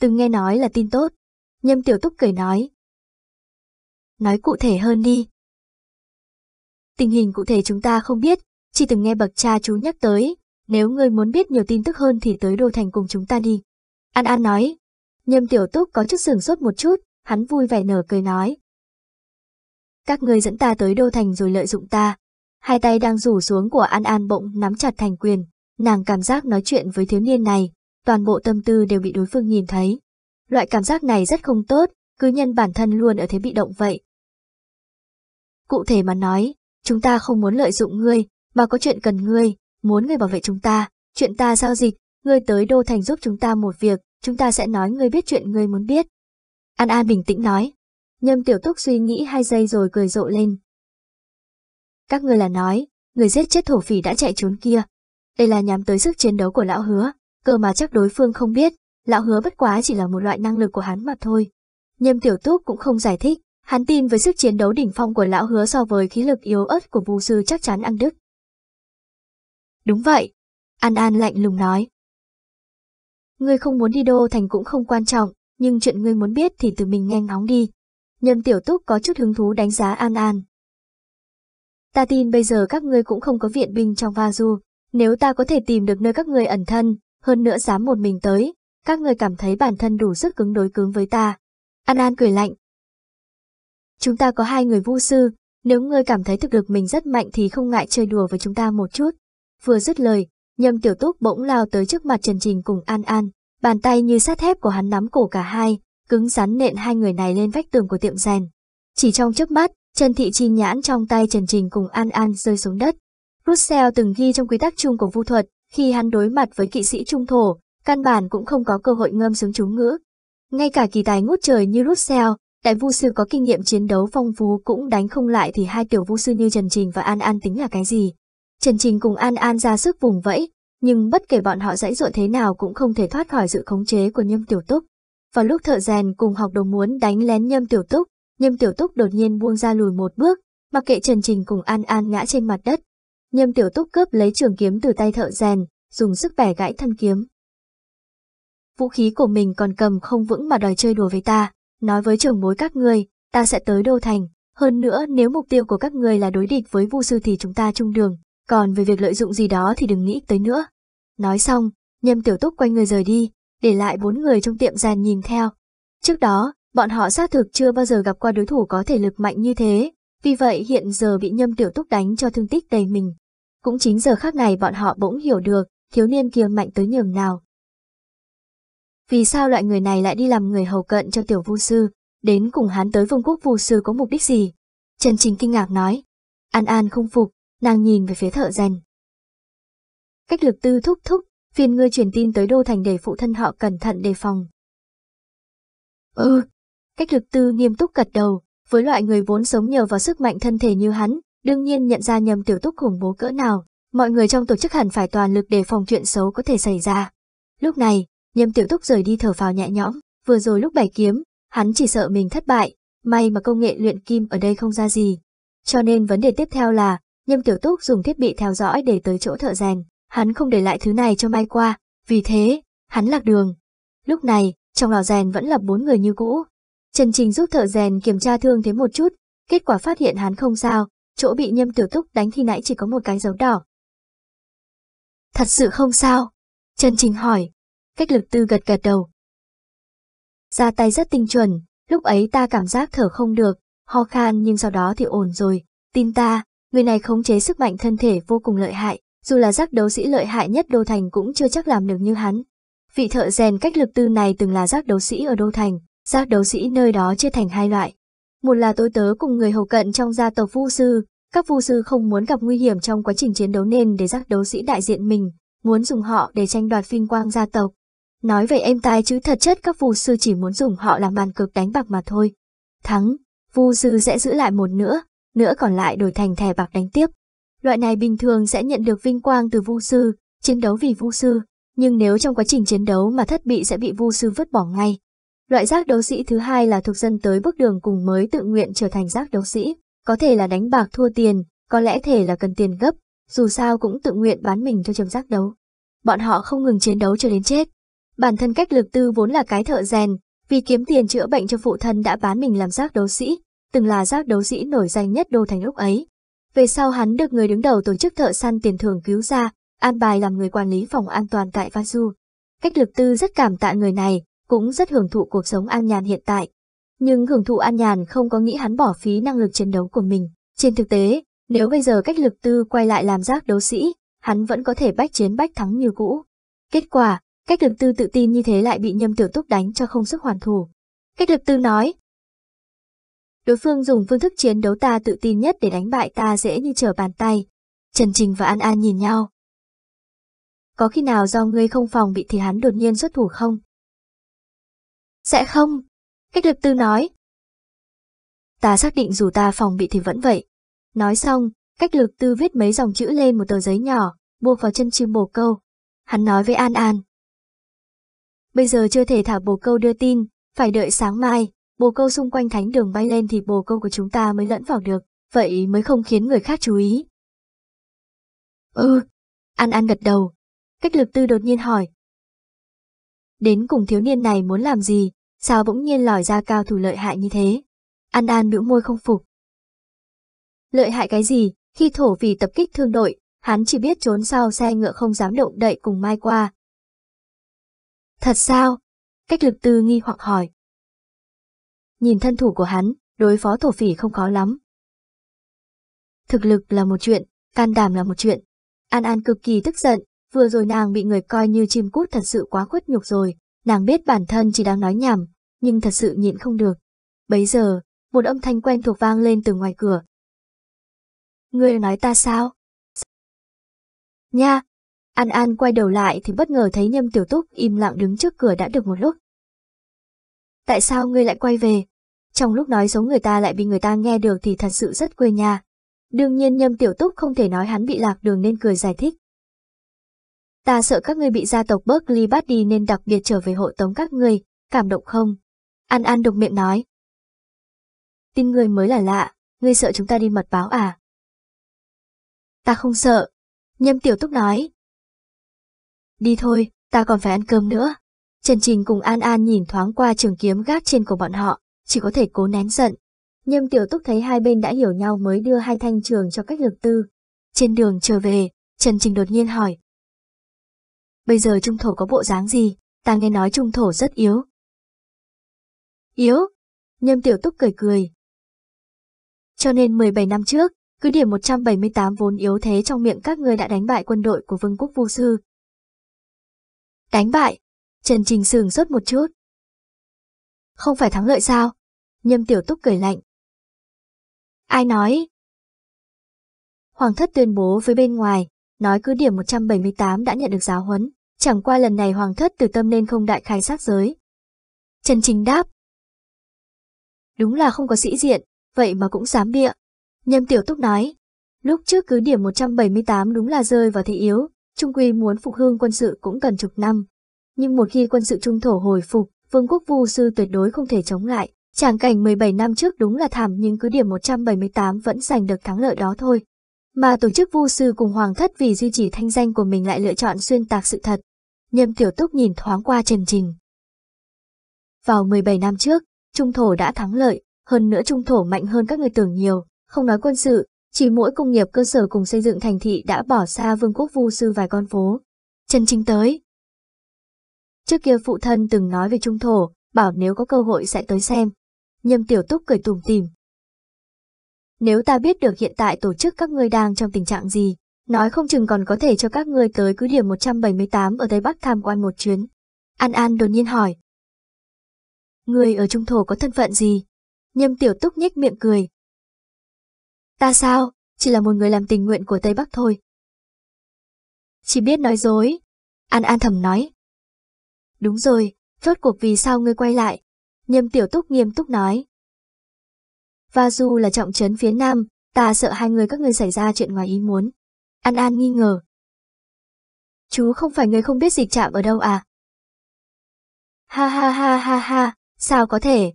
Từng nghe nói là tin tốt. Nhâm tiểu túc cười nói. Nói cụ thể hơn đi. Tình hình cụ thể chúng ta không biết, chỉ từng nghe bậc cha chú nhắc tới, nếu ngươi muốn biết nhiều tin tức hơn thì tới đô thành cùng chúng ta đi. An An nói, nhâm tiểu túc có chút sửng sốt một chút, hắn vui vẻ nở cười nói. Các ngươi dẫn ta tới đô thành rồi lợi dụng ta. Hai tay đang rủ xuống của An An bỗng nắm chặt thành quyền, nàng cảm giác nói chuyện với thiếu niên này, toàn bộ tâm tư đều bị đối phương nhìn thấy. Loại cảm giác này rất không tốt, cứ nhân bản thân luôn ở thế bị động vậy. Cụ thể mà nói, chúng ta không muốn lợi dụng ngươi, mà có chuyện cần ngươi, muốn ngươi bảo vệ chúng ta, chuyện ta giao dịch, ngươi tới Đô Thành giúp chúng ta một việc, chúng ta sẽ nói ngươi biết chuyện ngươi muốn biết. An An bình tĩnh nói. Nhâm Tiểu Túc suy nghĩ hai giây rồi cười rộ lên. Các ngươi là nói, người giết chết thổ phỉ đã chạy trốn kia. Đây là nhắm tới sức chiến đấu của lão hứa, cơ mà chắc đối phương không biết, lão hứa bất quá chỉ là một loại năng lực của hắn mà thôi. Nhâm Tiểu Túc cũng không giải thích, hắn tin với sức chiến đấu đỉnh phong của lão hứa so với khí lực yếu ớt của vu sư chắc chắn ăn đức. Đúng vậy. An An lạnh lùng nói. Ngươi không muốn đi đô thành cũng không quan trọng, nhưng chuyện ngươi muốn biết thì từ mình nghe ngóng đi. Nhâm Tiểu Túc có chút hứng thú đánh giá An An. Ta tin bây giờ các ngươi cũng không có viện binh trong va du. Nếu ta có thể tìm được nơi các ngươi ẩn thân, hơn nữa dám một mình tới, các ngươi cảm thấy bản thân đủ sức cứng đối cứng với ta. An An cười lạnh. Chúng ta có hai người vu sư, nếu ngươi cảm thấy thực lực mình rất mạnh thì không ngại chơi đùa với chúng ta một chút. Vừa dứt lời, Nhâm Tiểu Túc bỗng lao tới trước mặt Trần Trình cùng An An, bàn tay như sắt thép của hắn nắm cổ cả hai, cứng rắn nện hai người này lên vách tường của tiệm rèn. Chỉ trong chớp mắt, Trần Thị Chi nhãn trong tay Trần Trình cùng An An rơi xuống đất. Russell từng ghi trong quy tắc chung của vu thuật, khi hắn đối mặt với kỵ sĩ trung thổ, căn bản cũng không có cơ hội ngâm sướng chú ngữ. Ngay cả kỳ tài ngút trời như Russell, đại vu sư có kinh nghiệm chiến đấu phong phú cũng đánh không lại thì hai tiểu vu sư như Trần Trình và An An tính là cái gì. Trần Trình cùng An An ra sức vùng vẫy, nhưng bất kể bọn họ dãy ruộng thế nào cũng không thể thoát khỏi sự khống chế của Nhâm Tiểu Túc. Vào lúc thợ rèn cùng học đồ muốn đánh lén Nhâm Tiểu Túc, Nhâm Tiểu Túc đột nhiên buông ra lùi một bước, mặc kệ Trần Trình cùng An An ngã trên mặt đất. Nhâm Tiểu Túc cướp lấy trường kiếm từ tay thợ rèn, dùng sức bẻ gãy thân kiếm. Vũ khí của mình còn cầm không vững mà đòi chơi đùa với ta, nói với trưởng bối các người, ta sẽ tới đô thành, hơn nữa nếu mục tiêu của các người là đối địch với Vu sư thì chúng ta chung đường, còn về việc lợi dụng gì đó thì đừng nghĩ tới nữa. Nói xong, nhâm tiểu túc quay người rời đi, để lại bốn người trong tiệm giàn nhìn theo. Trước đó, bọn họ xác thực chưa bao giờ gặp qua đối thủ có thể lực mạnh như thế, vì vậy hiện giờ bị nhâm tiểu túc đánh cho thương tích đầy mình. Cũng chính giờ khác này bọn họ bỗng hiểu được, thiếu niên kia mạnh tới nhường nào. Vì sao loại người này lại đi làm người hầu cận cho tiểu vu sư, đến cùng hắn tới vương quốc vu sư có mục đích gì? Trần chính kinh ngạc nói. An An không phục, nàng nhìn về phía thợ rèn. Cách lực tư thúc thúc, phiền ngươi truyền tin tới đô thành để phụ thân họ cẩn thận đề phòng. Ừ, cách lực tư nghiêm túc gật đầu, với loại người vốn sống nhờ vào sức mạnh thân thể như hắn, đương nhiên nhận ra nhầm tiểu túc khủng bố cỡ nào, mọi người trong tổ chức hẳn phải toàn lực đề phòng chuyện xấu có thể xảy ra. Lúc này, nhầm tiểu túc rời đi thở phào nhẹ nhõm, vừa rồi lúc bày kiếm, hắn chỉ sợ mình thất bại, may mà công nghệ luyện kim ở đây không ra gì. Cho nên vấn đề tiếp theo là, Nhâm Tiểu Túc dùng thiết bị theo dõi để tới chỗ thợ rèn, hắn không để lại thứ này cho Mai qua, vì thế, hắn lạc đường. Lúc này, trong lò rèn vẫn là bốn người như cũ. Trần Trình giúp thợ rèn kiểm tra thương thế một chút, kết quả phát hiện hắn không sao, chỗ bị Nhâm Tiểu Túc đánh thì nãy chỉ có một cái dấu đỏ. Thật sự không sao? Trần Trình hỏi. Cách lực tư gật gật đầu. Ra tay rất tinh chuẩn, lúc ấy ta cảm giác thở không được, ho khan nhưng sau đó thì ổn rồi, tin ta, Người này khống chế sức mạnh thân thể vô cùng lợi hại, dù là giác đấu sĩ lợi hại nhất Đô Thành cũng chưa chắc làm được như hắn. Vị thợ rèn cách lực tư này từng là giác đấu sĩ ở Đô Thành, giác đấu sĩ nơi đó chia thành hai loại. Một là tối tớ cùng người hầu cận trong gia tộc vu sư, các vu sư không muốn gặp nguy hiểm trong quá trình chiến đấu nên để giác đấu sĩ đại diện mình, muốn dùng họ để tranh đoạt vinh quang gia tộc. Nói về em tai chứ thật chất các vu sư chỉ muốn dùng họ làm bàn cực đánh bạc mà thôi. Thắng, vu sư sẽ giữ lại một nữa, nữa còn lại đổi thành thẻ bạc đánh tiếp. Loại này bình thường sẽ nhận được vinh quang từ vu sư, chiến đấu vì vu sư, nhưng nếu trong quá trình chiến đấu mà thất bị sẽ bị vu sư vứt bỏ ngay. Loại giác đấu sĩ thứ hai là thuộc dân tới bước đường cùng mới tự nguyện trở thành giác đấu sĩ, có thể là đánh bạc thua tiền, có lẽ thể là cần tiền gấp, dù sao cũng tự nguyện bán mình cho chồng giác đấu. Bọn họ không ngừng chiến đấu cho đến chết. Bản thân cách lực tư vốn là cái thợ rèn, vì kiếm tiền chữa bệnh cho phụ thân đã bán mình làm giác đấu sĩ, từng là giác đấu sĩ nổi danh nhất đô thành lúc ấy. Về sau hắn được người đứng đầu tổ chức thợ săn tiền thưởng cứu ra, an bài làm người quản lý phòng an toàn tại Vazu. Cách lực tư rất cảm tạ người này, cũng rất hưởng thụ cuộc sống an nhàn hiện tại. Nhưng hưởng thụ an nhàn không có nghĩ hắn bỏ phí năng lực chiến đấu của mình. Trên thực tế, nếu bây giờ cách lực tư quay lại làm giác đấu sĩ, hắn vẫn có thể bách chiến bách thắng như cũ. Kết quả, cách lực tư tự tin như thế lại bị nhâm tiểu túc đánh cho không sức hoàn thủ. Cách lực tư nói, Đối phương dùng phương thức chiến đấu ta tự tin nhất để đánh bại ta dễ như trở bàn tay. Trần Trình và An An nhìn nhau. Có khi nào do ngươi không phòng bị thì hắn đột nhiên xuất thủ không? Sẽ không. Cách Lực tư nói. Ta xác định dù ta phòng bị thì vẫn vậy. Nói xong, cách lực tư viết mấy dòng chữ lên một tờ giấy nhỏ, buộc vào chân chim bồ câu. Hắn nói với An An. Bây giờ chưa thể thả bồ câu đưa tin, phải đợi sáng mai, bồ câu xung quanh thánh đường bay lên thì bồ câu của chúng ta mới lẫn vào được, vậy mới không khiến người khác chú ý. Ừ, An An gật đầu. Cách lực tư đột nhiên hỏi. Đến cùng thiếu niên này muốn làm gì, sao bỗng nhiên lòi ra cao thủ lợi hại như thế? An An bĩu môi không phục. Lợi hại cái gì, khi thổ vì tập kích thương đội, hắn chỉ biết trốn sau xe ngựa không dám động đậy cùng mai qua. Thật sao? Cách lực tư nghi hoặc hỏi. Nhìn thân thủ của hắn, đối phó thổ phỉ không khó lắm. Thực lực là một chuyện, can đảm là một chuyện. An An cực kỳ tức giận, vừa rồi nàng bị người coi như chim cút thật sự quá khuất nhục rồi, nàng biết bản thân chỉ đang nói nhảm, nhưng thật sự nhịn không được. Bấy giờ, một âm thanh quen thuộc vang lên từ ngoài cửa. Ngươi nói ta sao? Nha! An An quay đầu lại thì bất ngờ thấy Nhâm Tiểu Túc im lặng đứng trước cửa đã được một lúc. Tại sao ngươi lại quay về? Trong lúc nói xấu người ta lại bị người ta nghe được thì thật sự rất quê nhà. Đương nhiên Nhâm Tiểu Túc không thể nói hắn bị lạc đường nên cười giải thích. Ta sợ các ngươi bị gia tộc Berkeley bắt đi nên đặc biệt trở về hộ tống các ngươi, cảm động không? An An đục miệng nói. Tin người mới là lạ, ngươi sợ chúng ta đi mật báo à? Ta không sợ. Nhâm Tiểu Túc nói. Đi thôi, ta còn phải ăn cơm nữa. Trần Trình cùng An An nhìn thoáng qua trường kiếm gác trên của bọn họ, chỉ có thể cố nén giận. Nhâm tiểu túc thấy hai bên đã hiểu nhau mới đưa hai thanh trường cho cách lực tư. Trên đường trở về, Trần Trình đột nhiên hỏi. Bây giờ trung thổ có bộ dáng gì, ta nghe nói trung thổ rất yếu. Yếu? Nhâm tiểu túc cười cười. Cho nên 17 năm trước, cứ điểm 178 vốn yếu thế trong miệng các người đã đánh bại quân đội của vương quốc Vu Sư. Đánh bại? Trần Trình sừng sốt một chút không phải thắng lợi sao? Nhâm tiểu túc cười lạnh. Ai nói? Hoàng thất tuyên bố với bên ngoài, nói cứ điểm 178 đã nhận được giáo huấn, chẳng qua lần này hoàng thất từ tâm nên không đại khai sát giới. Trần Trình đáp. Đúng là không có sĩ diện, vậy mà cũng dám bịa. Nhâm Tiểu Túc nói, lúc trước cứ điểm 178 đúng là rơi vào thế yếu, Trung Quy muốn phục hương quân sự cũng cần chục năm. Nhưng một khi quân sự trung thổ hồi phục, vương quốc vu sư tuyệt đối không thể chống lại. Tràng cảnh 17 năm trước đúng là thảm nhưng cứ điểm 178 vẫn giành được thắng lợi đó thôi. Mà tổ chức vu sư cùng hoàng thất vì duy trì thanh danh của mình lại lựa chọn xuyên tạc sự thật. Nhâm Tiểu Túc nhìn thoáng qua Trần Trình. Vào 17 năm trước, Trung Thổ đã thắng lợi, hơn nữa Trung Thổ mạnh hơn các người tưởng nhiều, không nói quân sự, chỉ mỗi công nghiệp cơ sở cùng xây dựng thành thị đã bỏ xa vương quốc vu sư vài con phố. Trần Trình tới, Trước kia phụ thân từng nói về trung thổ, bảo nếu có cơ hội sẽ tới xem. Nhâm tiểu túc cười tủm tìm. Nếu ta biết được hiện tại tổ chức các ngươi đang trong tình trạng gì, nói không chừng còn có thể cho các ngươi tới cứ điểm 178 ở Tây Bắc tham quan một chuyến. An An đột nhiên hỏi. Người ở trung thổ có thân phận gì? Nhâm tiểu túc nhếch miệng cười. Ta sao? Chỉ là một người làm tình nguyện của Tây Bắc thôi. Chỉ biết nói dối. An An thầm nói, Đúng rồi, chốt cuộc vì sao ngươi quay lại? Nhâm tiểu túc nghiêm túc nói. Và dù là trọng trấn phía nam, ta sợ hai người các ngươi xảy ra chuyện ngoài ý muốn. An An nghi ngờ. Chú không phải người không biết dịch chạm ở đâu à? Ha ha ha ha ha, sao có thể?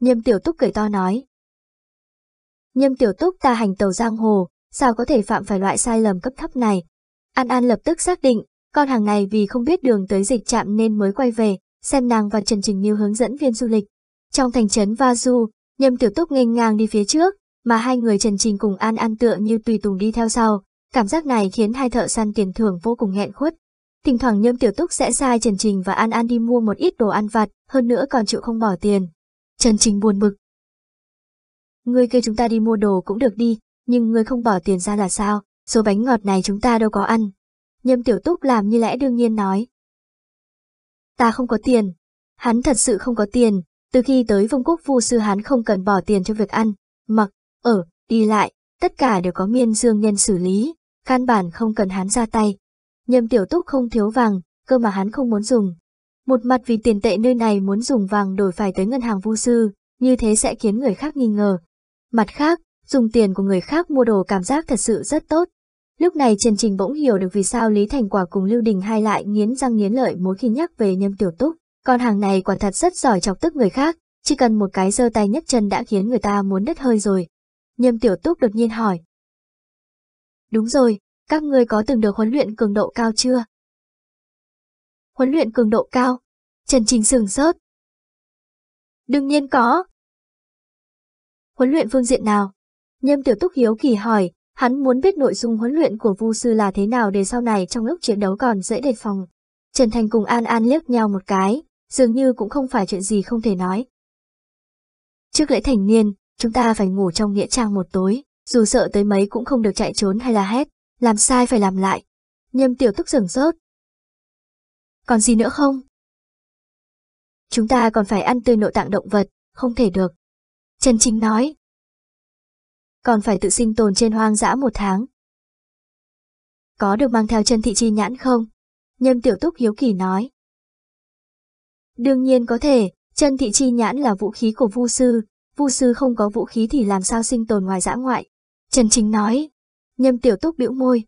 Nhâm tiểu túc cười to nói. Nhâm tiểu túc ta hành tàu giang hồ, sao có thể phạm phải loại sai lầm cấp thấp này? An An lập tức xác định, con hàng này vì không biết đường tới dịch trạm nên mới quay về, xem nàng và Trần Trình Miêu hướng dẫn viên du lịch. Trong thành trấn Vazu, Nhâm Tiểu Túc nghênh ngang đi phía trước, mà hai người Trần Trình cùng An An tựa như tùy tùng đi theo sau. Cảm giác này khiến hai thợ săn tiền thưởng vô cùng nghẹn khuất. Thỉnh thoảng Nhâm Tiểu Túc sẽ sai Trần Trình và An An đi mua một ít đồ ăn vặt, hơn nữa còn chịu không bỏ tiền. Trần Trình buồn bực. người kêu chúng ta đi mua đồ cũng được đi, nhưng người không bỏ tiền ra là sao, số bánh ngọt này chúng ta đâu có ăn. Nhâm Tiểu Túc làm như lẽ đương nhiên nói. Ta không có tiền. Hắn thật sự không có tiền, từ khi tới vương quốc vu sư hắn không cần bỏ tiền cho việc ăn, mặc, ở, đi lại, tất cả đều có miên dương nhân xử lý, căn bản không cần hắn ra tay. Nhâm Tiểu Túc không thiếu vàng, cơ mà hắn không muốn dùng. Một mặt vì tiền tệ nơi này muốn dùng vàng đổi phải tới ngân hàng vu sư, như thế sẽ khiến người khác nghi ngờ. Mặt khác, dùng tiền của người khác mua đồ cảm giác thật sự rất tốt, Lúc này Trần Trình bỗng hiểu được vì sao Lý Thành Quả cùng Lưu Đình hai lại nghiến răng nghiến lợi mỗi khi nhắc về Nhâm Tiểu Túc. Con hàng này quả thật rất giỏi chọc tức người khác, chỉ cần một cái giơ tay nhất chân đã khiến người ta muốn đứt hơi rồi. Nhâm Tiểu Túc đột nhiên hỏi. Đúng rồi, các ngươi có từng được huấn luyện cường độ cao chưa? Huấn luyện cường độ cao? Trần Trình sừng sốt. Đương nhiên có. Huấn luyện phương diện nào? Nhâm Tiểu Túc hiếu kỳ hỏi, Hắn muốn biết nội dung huấn luyện của Vu sư là thế nào để sau này trong lúc chiến đấu còn dễ đề phòng. Trần Thành cùng An An liếc nhau một cái, dường như cũng không phải chuyện gì không thể nói. Trước lễ thành niên, chúng ta phải ngủ trong nghĩa trang một tối, dù sợ tới mấy cũng không được chạy trốn hay là hét, làm sai phải làm lại. Nhâm tiểu tức rừng rốt. Còn gì nữa không? Chúng ta còn phải ăn tươi nội tạng động vật, không thể được. Trần Chính nói, còn phải tự sinh tồn trên hoang dã một tháng. Có được mang theo chân thị chi nhãn không? Nhâm tiểu túc hiếu kỳ nói. Đương nhiên có thể, chân thị chi nhãn là vũ khí của vu sư, vu sư không có vũ khí thì làm sao sinh tồn ngoài dã ngoại. Trần Chính nói, nhâm tiểu túc bĩu môi.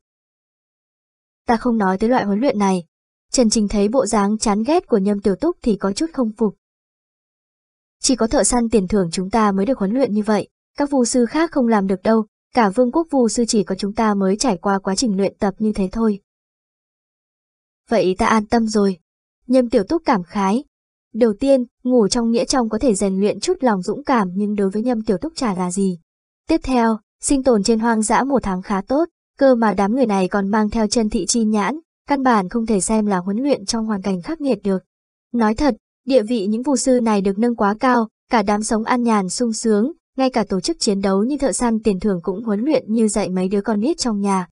Ta không nói tới loại huấn luyện này. Trần Trình thấy bộ dáng chán ghét của nhâm tiểu túc thì có chút không phục. Chỉ có thợ săn tiền thưởng chúng ta mới được huấn luyện như vậy các vu sư khác không làm được đâu, cả vương quốc vu sư chỉ có chúng ta mới trải qua quá trình luyện tập như thế thôi. Vậy ta an tâm rồi. Nhâm tiểu túc cảm khái. Đầu tiên, ngủ trong nghĩa trong có thể rèn luyện chút lòng dũng cảm nhưng đối với nhâm tiểu túc chả là gì. Tiếp theo, sinh tồn trên hoang dã một tháng khá tốt, cơ mà đám người này còn mang theo chân thị chi nhãn, căn bản không thể xem là huấn luyện trong hoàn cảnh khắc nghiệt được. Nói thật, địa vị những vu sư này được nâng quá cao, cả đám sống an nhàn sung sướng, ngay cả tổ chức chiến đấu như thợ săn tiền thưởng cũng huấn luyện như dạy mấy đứa con nít trong nhà.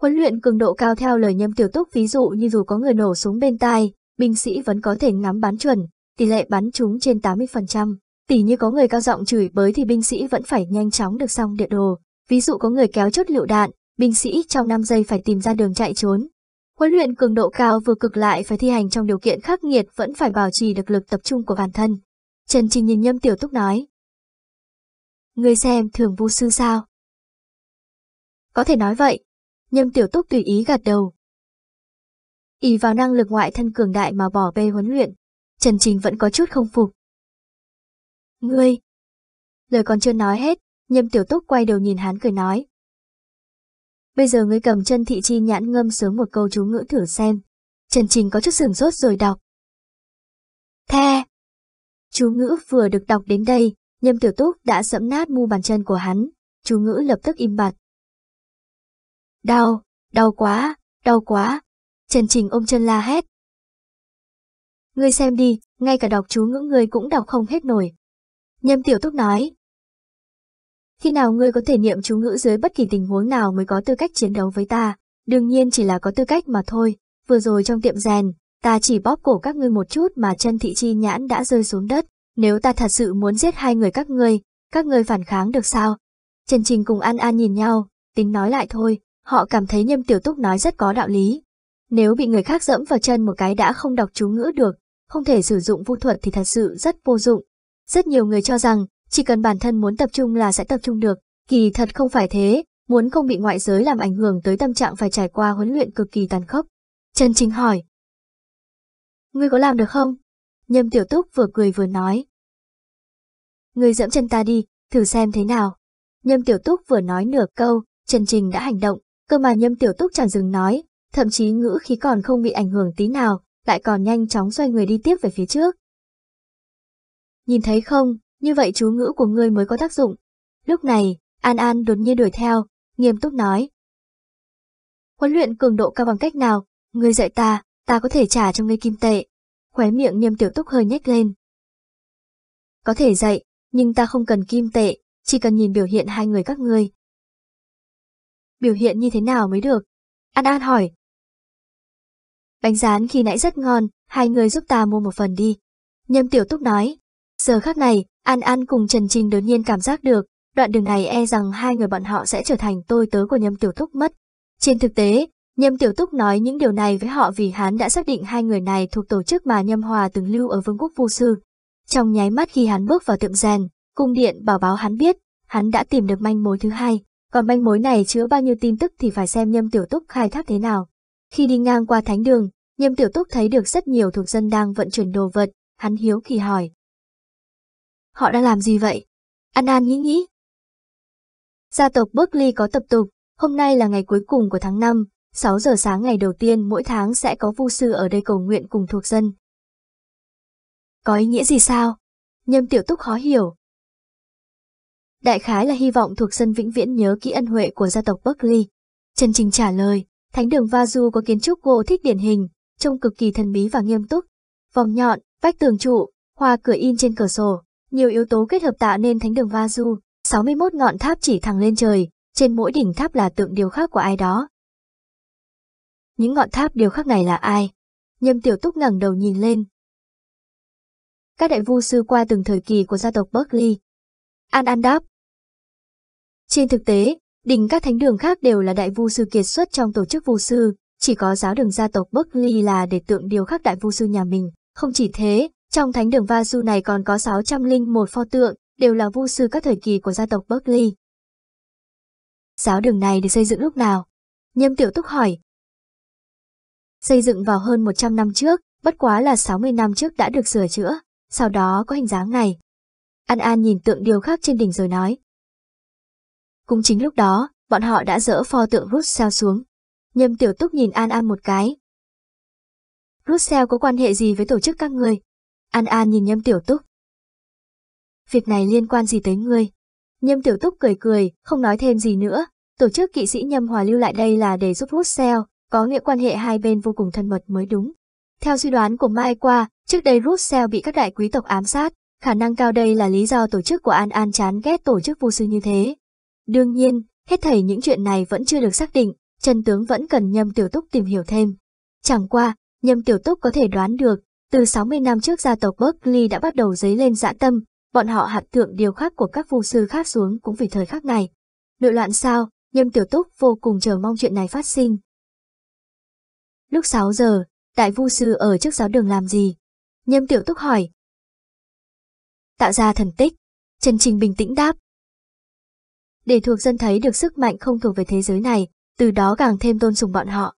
Huấn luyện cường độ cao theo lời nhâm tiểu túc ví dụ như dù có người nổ súng bên tai, binh sĩ vẫn có thể ngắm bắn chuẩn, tỷ lệ bắn trúng trên 80%. Tỷ như có người cao giọng chửi bới thì binh sĩ vẫn phải nhanh chóng được xong địa đồ. Ví dụ có người kéo chốt lựu đạn, binh sĩ trong 5 giây phải tìm ra đường chạy trốn. Huấn luyện cường độ cao vừa cực lại phải thi hành trong điều kiện khắc nghiệt vẫn phải bảo trì được lực tập trung của bản thân. Trần Trình nhìn Nhâm Tiểu Túc nói, ngươi xem thường vu sư sao? Có thể nói vậy, nhâm tiểu túc tùy ý gật đầu. ỉ vào năng lực ngoại thân cường đại mà bỏ bê huấn luyện, Trần Trình vẫn có chút không phục. Ngươi! Lời còn chưa nói hết, nhâm tiểu túc quay đầu nhìn hắn cười nói. Bây giờ ngươi cầm chân thị chi nhãn ngâm sướng một câu chú ngữ thử xem. Trần Trình có chút sửng sốt rồi đọc. The! Chú ngữ vừa được đọc đến đây, Nhâm Tiểu Túc đã sẫm nát mu bàn chân của hắn, chú ngữ lập tức im bặt. Đau, đau quá, đau quá, Trần Trình ôm chân la hét. Ngươi xem đi, ngay cả đọc chú ngữ ngươi cũng đọc không hết nổi. Nhâm Tiểu Túc nói. Khi nào ngươi có thể niệm chú ngữ dưới bất kỳ tình huống nào mới có tư cách chiến đấu với ta, đương nhiên chỉ là có tư cách mà thôi, vừa rồi trong tiệm rèn, ta chỉ bóp cổ các ngươi một chút mà chân thị chi nhãn đã rơi xuống đất. Nếu ta thật sự muốn giết hai người các ngươi, các ngươi phản kháng được sao? Trần Trình cùng An An nhìn nhau, tính nói lại thôi, họ cảm thấy Nhâm Tiểu Túc nói rất có đạo lý. Nếu bị người khác dẫm vào chân một cái đã không đọc chú ngữ được, không thể sử dụng vu thuật thì thật sự rất vô dụng. Rất nhiều người cho rằng, chỉ cần bản thân muốn tập trung là sẽ tập trung được, kỳ thật không phải thế, muốn không bị ngoại giới làm ảnh hưởng tới tâm trạng phải trải qua huấn luyện cực kỳ tàn khốc. Trần Trình hỏi. Ngươi có làm được không? Nhâm Tiểu Túc vừa cười vừa nói. Người dẫm chân ta đi, thử xem thế nào. Nhâm Tiểu Túc vừa nói nửa câu, Trần Trình đã hành động, cơ mà Nhâm Tiểu Túc chẳng dừng nói, thậm chí ngữ khí còn không bị ảnh hưởng tí nào, lại còn nhanh chóng xoay người đi tiếp về phía trước. Nhìn thấy không, như vậy chú ngữ của ngươi mới có tác dụng. Lúc này, An An đột nhiên đuổi theo, nghiêm túc nói. Huấn luyện cường độ cao bằng cách nào, ngươi dạy ta, ta có thể trả cho ngươi kim tệ khóe miệng Nghiêm Tiểu Túc hơi nhếch lên. Có thể dạy, nhưng ta không cần kim tệ, chỉ cần nhìn biểu hiện hai người các ngươi. Biểu hiện như thế nào mới được? An An hỏi. Bánh rán khi nãy rất ngon, hai người giúp ta mua một phần đi. Nhâm Tiểu Túc nói. Giờ khác này, An An cùng Trần Trình đột nhiên cảm giác được, đoạn đường này e rằng hai người bọn họ sẽ trở thành tôi tớ của Nhâm Tiểu Túc mất. Trên thực tế, Nhâm Tiểu Túc nói những điều này với họ vì hắn đã xác định hai người này thuộc tổ chức mà Nhâm Hòa từng lưu ở Vương quốc Vu Sư. Trong nháy mắt khi hắn bước vào tiệm rèn, cung điện bảo báo hắn biết, hắn đã tìm được manh mối thứ hai, còn manh mối này chứa bao nhiêu tin tức thì phải xem Nhâm Tiểu Túc khai thác thế nào. Khi đi ngang qua thánh đường, Nhâm Tiểu Túc thấy được rất nhiều thuộc dân đang vận chuyển đồ vật, hắn hiếu kỳ hỏi. Họ đã làm gì vậy? An An nghĩ nghĩ. Gia tộc Berkeley có tập tục, hôm nay là ngày cuối cùng của tháng 5, 6 giờ sáng ngày đầu tiên mỗi tháng sẽ có vu sư ở đây cầu nguyện cùng thuộc dân. Có ý nghĩa gì sao? Nhâm tiểu túc khó hiểu. Đại khái là hy vọng thuộc dân vĩnh viễn nhớ kỹ ân huệ của gia tộc Berkeley. Trần Trình trả lời, thánh đường Vaju có kiến trúc gỗ thích điển hình, trông cực kỳ thần bí và nghiêm túc. Vòng nhọn, vách tường trụ, hoa cửa in trên cửa sổ, nhiều yếu tố kết hợp tạo nên thánh đường Vaju. 61 ngọn tháp chỉ thẳng lên trời, trên mỗi đỉnh tháp là tượng điều khác của ai đó, những ngọn tháp điều khác này là ai? Nhâm Tiểu Túc ngẩng đầu nhìn lên. Các đại vu sư qua từng thời kỳ của gia tộc Berkeley. An An đáp. Trên thực tế, đỉnh các thánh đường khác đều là đại vu sư kiệt xuất trong tổ chức vu sư, chỉ có giáo đường gia tộc Berkeley là để tượng điều khắc đại vu sư nhà mình. Không chỉ thế, trong thánh đường Vasu này còn có 601 pho tượng, đều là vu sư các thời kỳ của gia tộc Berkeley. Giáo đường này được xây dựng lúc nào? Nhâm Tiểu Túc hỏi, xây dựng vào hơn 100 năm trước, bất quá là 60 năm trước đã được sửa chữa, sau đó có hình dáng này. An An nhìn tượng điêu khắc trên đỉnh rồi nói. Cũng chính lúc đó, bọn họ đã dỡ pho tượng Russell xuống. Nhâm Tiểu Túc nhìn An An một cái. Russell có quan hệ gì với tổ chức các người? An An nhìn Nhâm Tiểu Túc. Việc này liên quan gì tới ngươi? Nhâm Tiểu Túc cười cười, không nói thêm gì nữa. Tổ chức kỵ sĩ Nhâm Hòa lưu lại đây là để giúp Russell, có nghĩa quan hệ hai bên vô cùng thân mật mới đúng. Theo suy đoán của Mai qua, trước đây Russell bị các đại quý tộc ám sát, khả năng cao đây là lý do tổ chức của An An chán ghét tổ chức vô sư như thế. Đương nhiên, hết thảy những chuyện này vẫn chưa được xác định, chân tướng vẫn cần Nhâm Tiểu Túc tìm hiểu thêm. Chẳng qua, Nhâm Tiểu Túc có thể đoán được, từ 60 năm trước gia tộc Berkeley đã bắt đầu dấy lên dã dạ tâm, bọn họ hạt tượng điều khác của các vô sư khác xuống cũng vì thời khắc này. Nội loạn sao, Nhâm Tiểu Túc vô cùng chờ mong chuyện này phát sinh, Lúc 6 giờ, đại vu sư ở trước giáo đường làm gì? Nhâm tiểu túc hỏi. Tạo ra thần tích, Trần Trình bình tĩnh đáp. Để thuộc dân thấy được sức mạnh không thuộc về thế giới này, từ đó càng thêm tôn sùng bọn họ.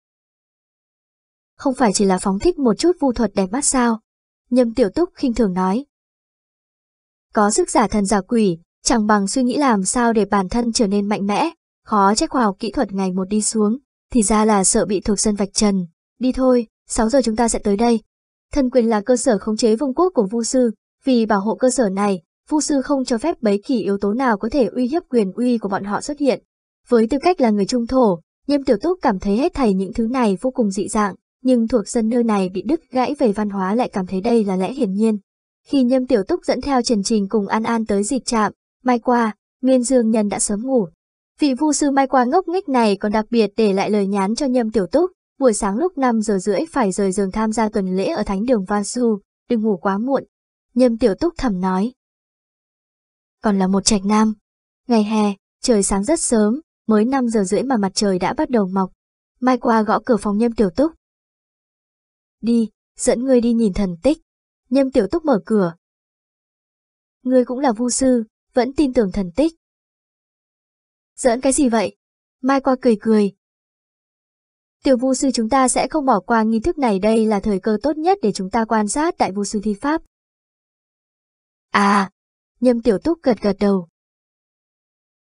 Không phải chỉ là phóng thích một chút vu thuật đẹp mắt sao? Nhâm tiểu túc khinh thường nói. Có sức giả thần giả quỷ, chẳng bằng suy nghĩ làm sao để bản thân trở nên mạnh mẽ, khó trách khoa học kỹ thuật ngày một đi xuống, thì ra là sợ bị thuộc dân vạch trần. Đi thôi, 6 giờ chúng ta sẽ tới đây. Thần quyền là cơ sở khống chế vương quốc của Vu sư, vì bảo hộ cơ sở này, Vu sư không cho phép bấy kỳ yếu tố nào có thể uy hiếp quyền uy của bọn họ xuất hiện. Với tư cách là người trung thổ, Nhâm Tiểu Túc cảm thấy hết thảy những thứ này vô cùng dị dạng, nhưng thuộc dân nơi này bị đứt gãy về văn hóa lại cảm thấy đây là lẽ hiển nhiên. Khi Nhâm Tiểu Túc dẫn theo Trần Trình cùng An An tới dịch trạm, mai qua, Miên Dương Nhân đã sớm ngủ. Vị vu sư mai qua ngốc nghếch này còn đặc biệt để lại lời nhắn cho Nhâm Tiểu Túc, Buổi sáng lúc 5 giờ rưỡi phải rời giường tham gia tuần lễ ở thánh đường Vasu, đừng ngủ quá muộn. Nhâm tiểu túc thầm nói. Còn là một trạch nam. Ngày hè, trời sáng rất sớm, mới 5 giờ rưỡi mà mặt trời đã bắt đầu mọc. Mai qua gõ cửa phòng nhâm tiểu túc. Đi, dẫn ngươi đi nhìn thần tích. Nhâm tiểu túc mở cửa. Ngươi cũng là vu sư, vẫn tin tưởng thần tích. Dẫn cái gì vậy? Mai qua cười cười, Tiểu vu sư chúng ta sẽ không bỏ qua nghi thức này đây là thời cơ tốt nhất để chúng ta quan sát đại vu sư thi pháp. À, nhâm tiểu túc gật gật đầu.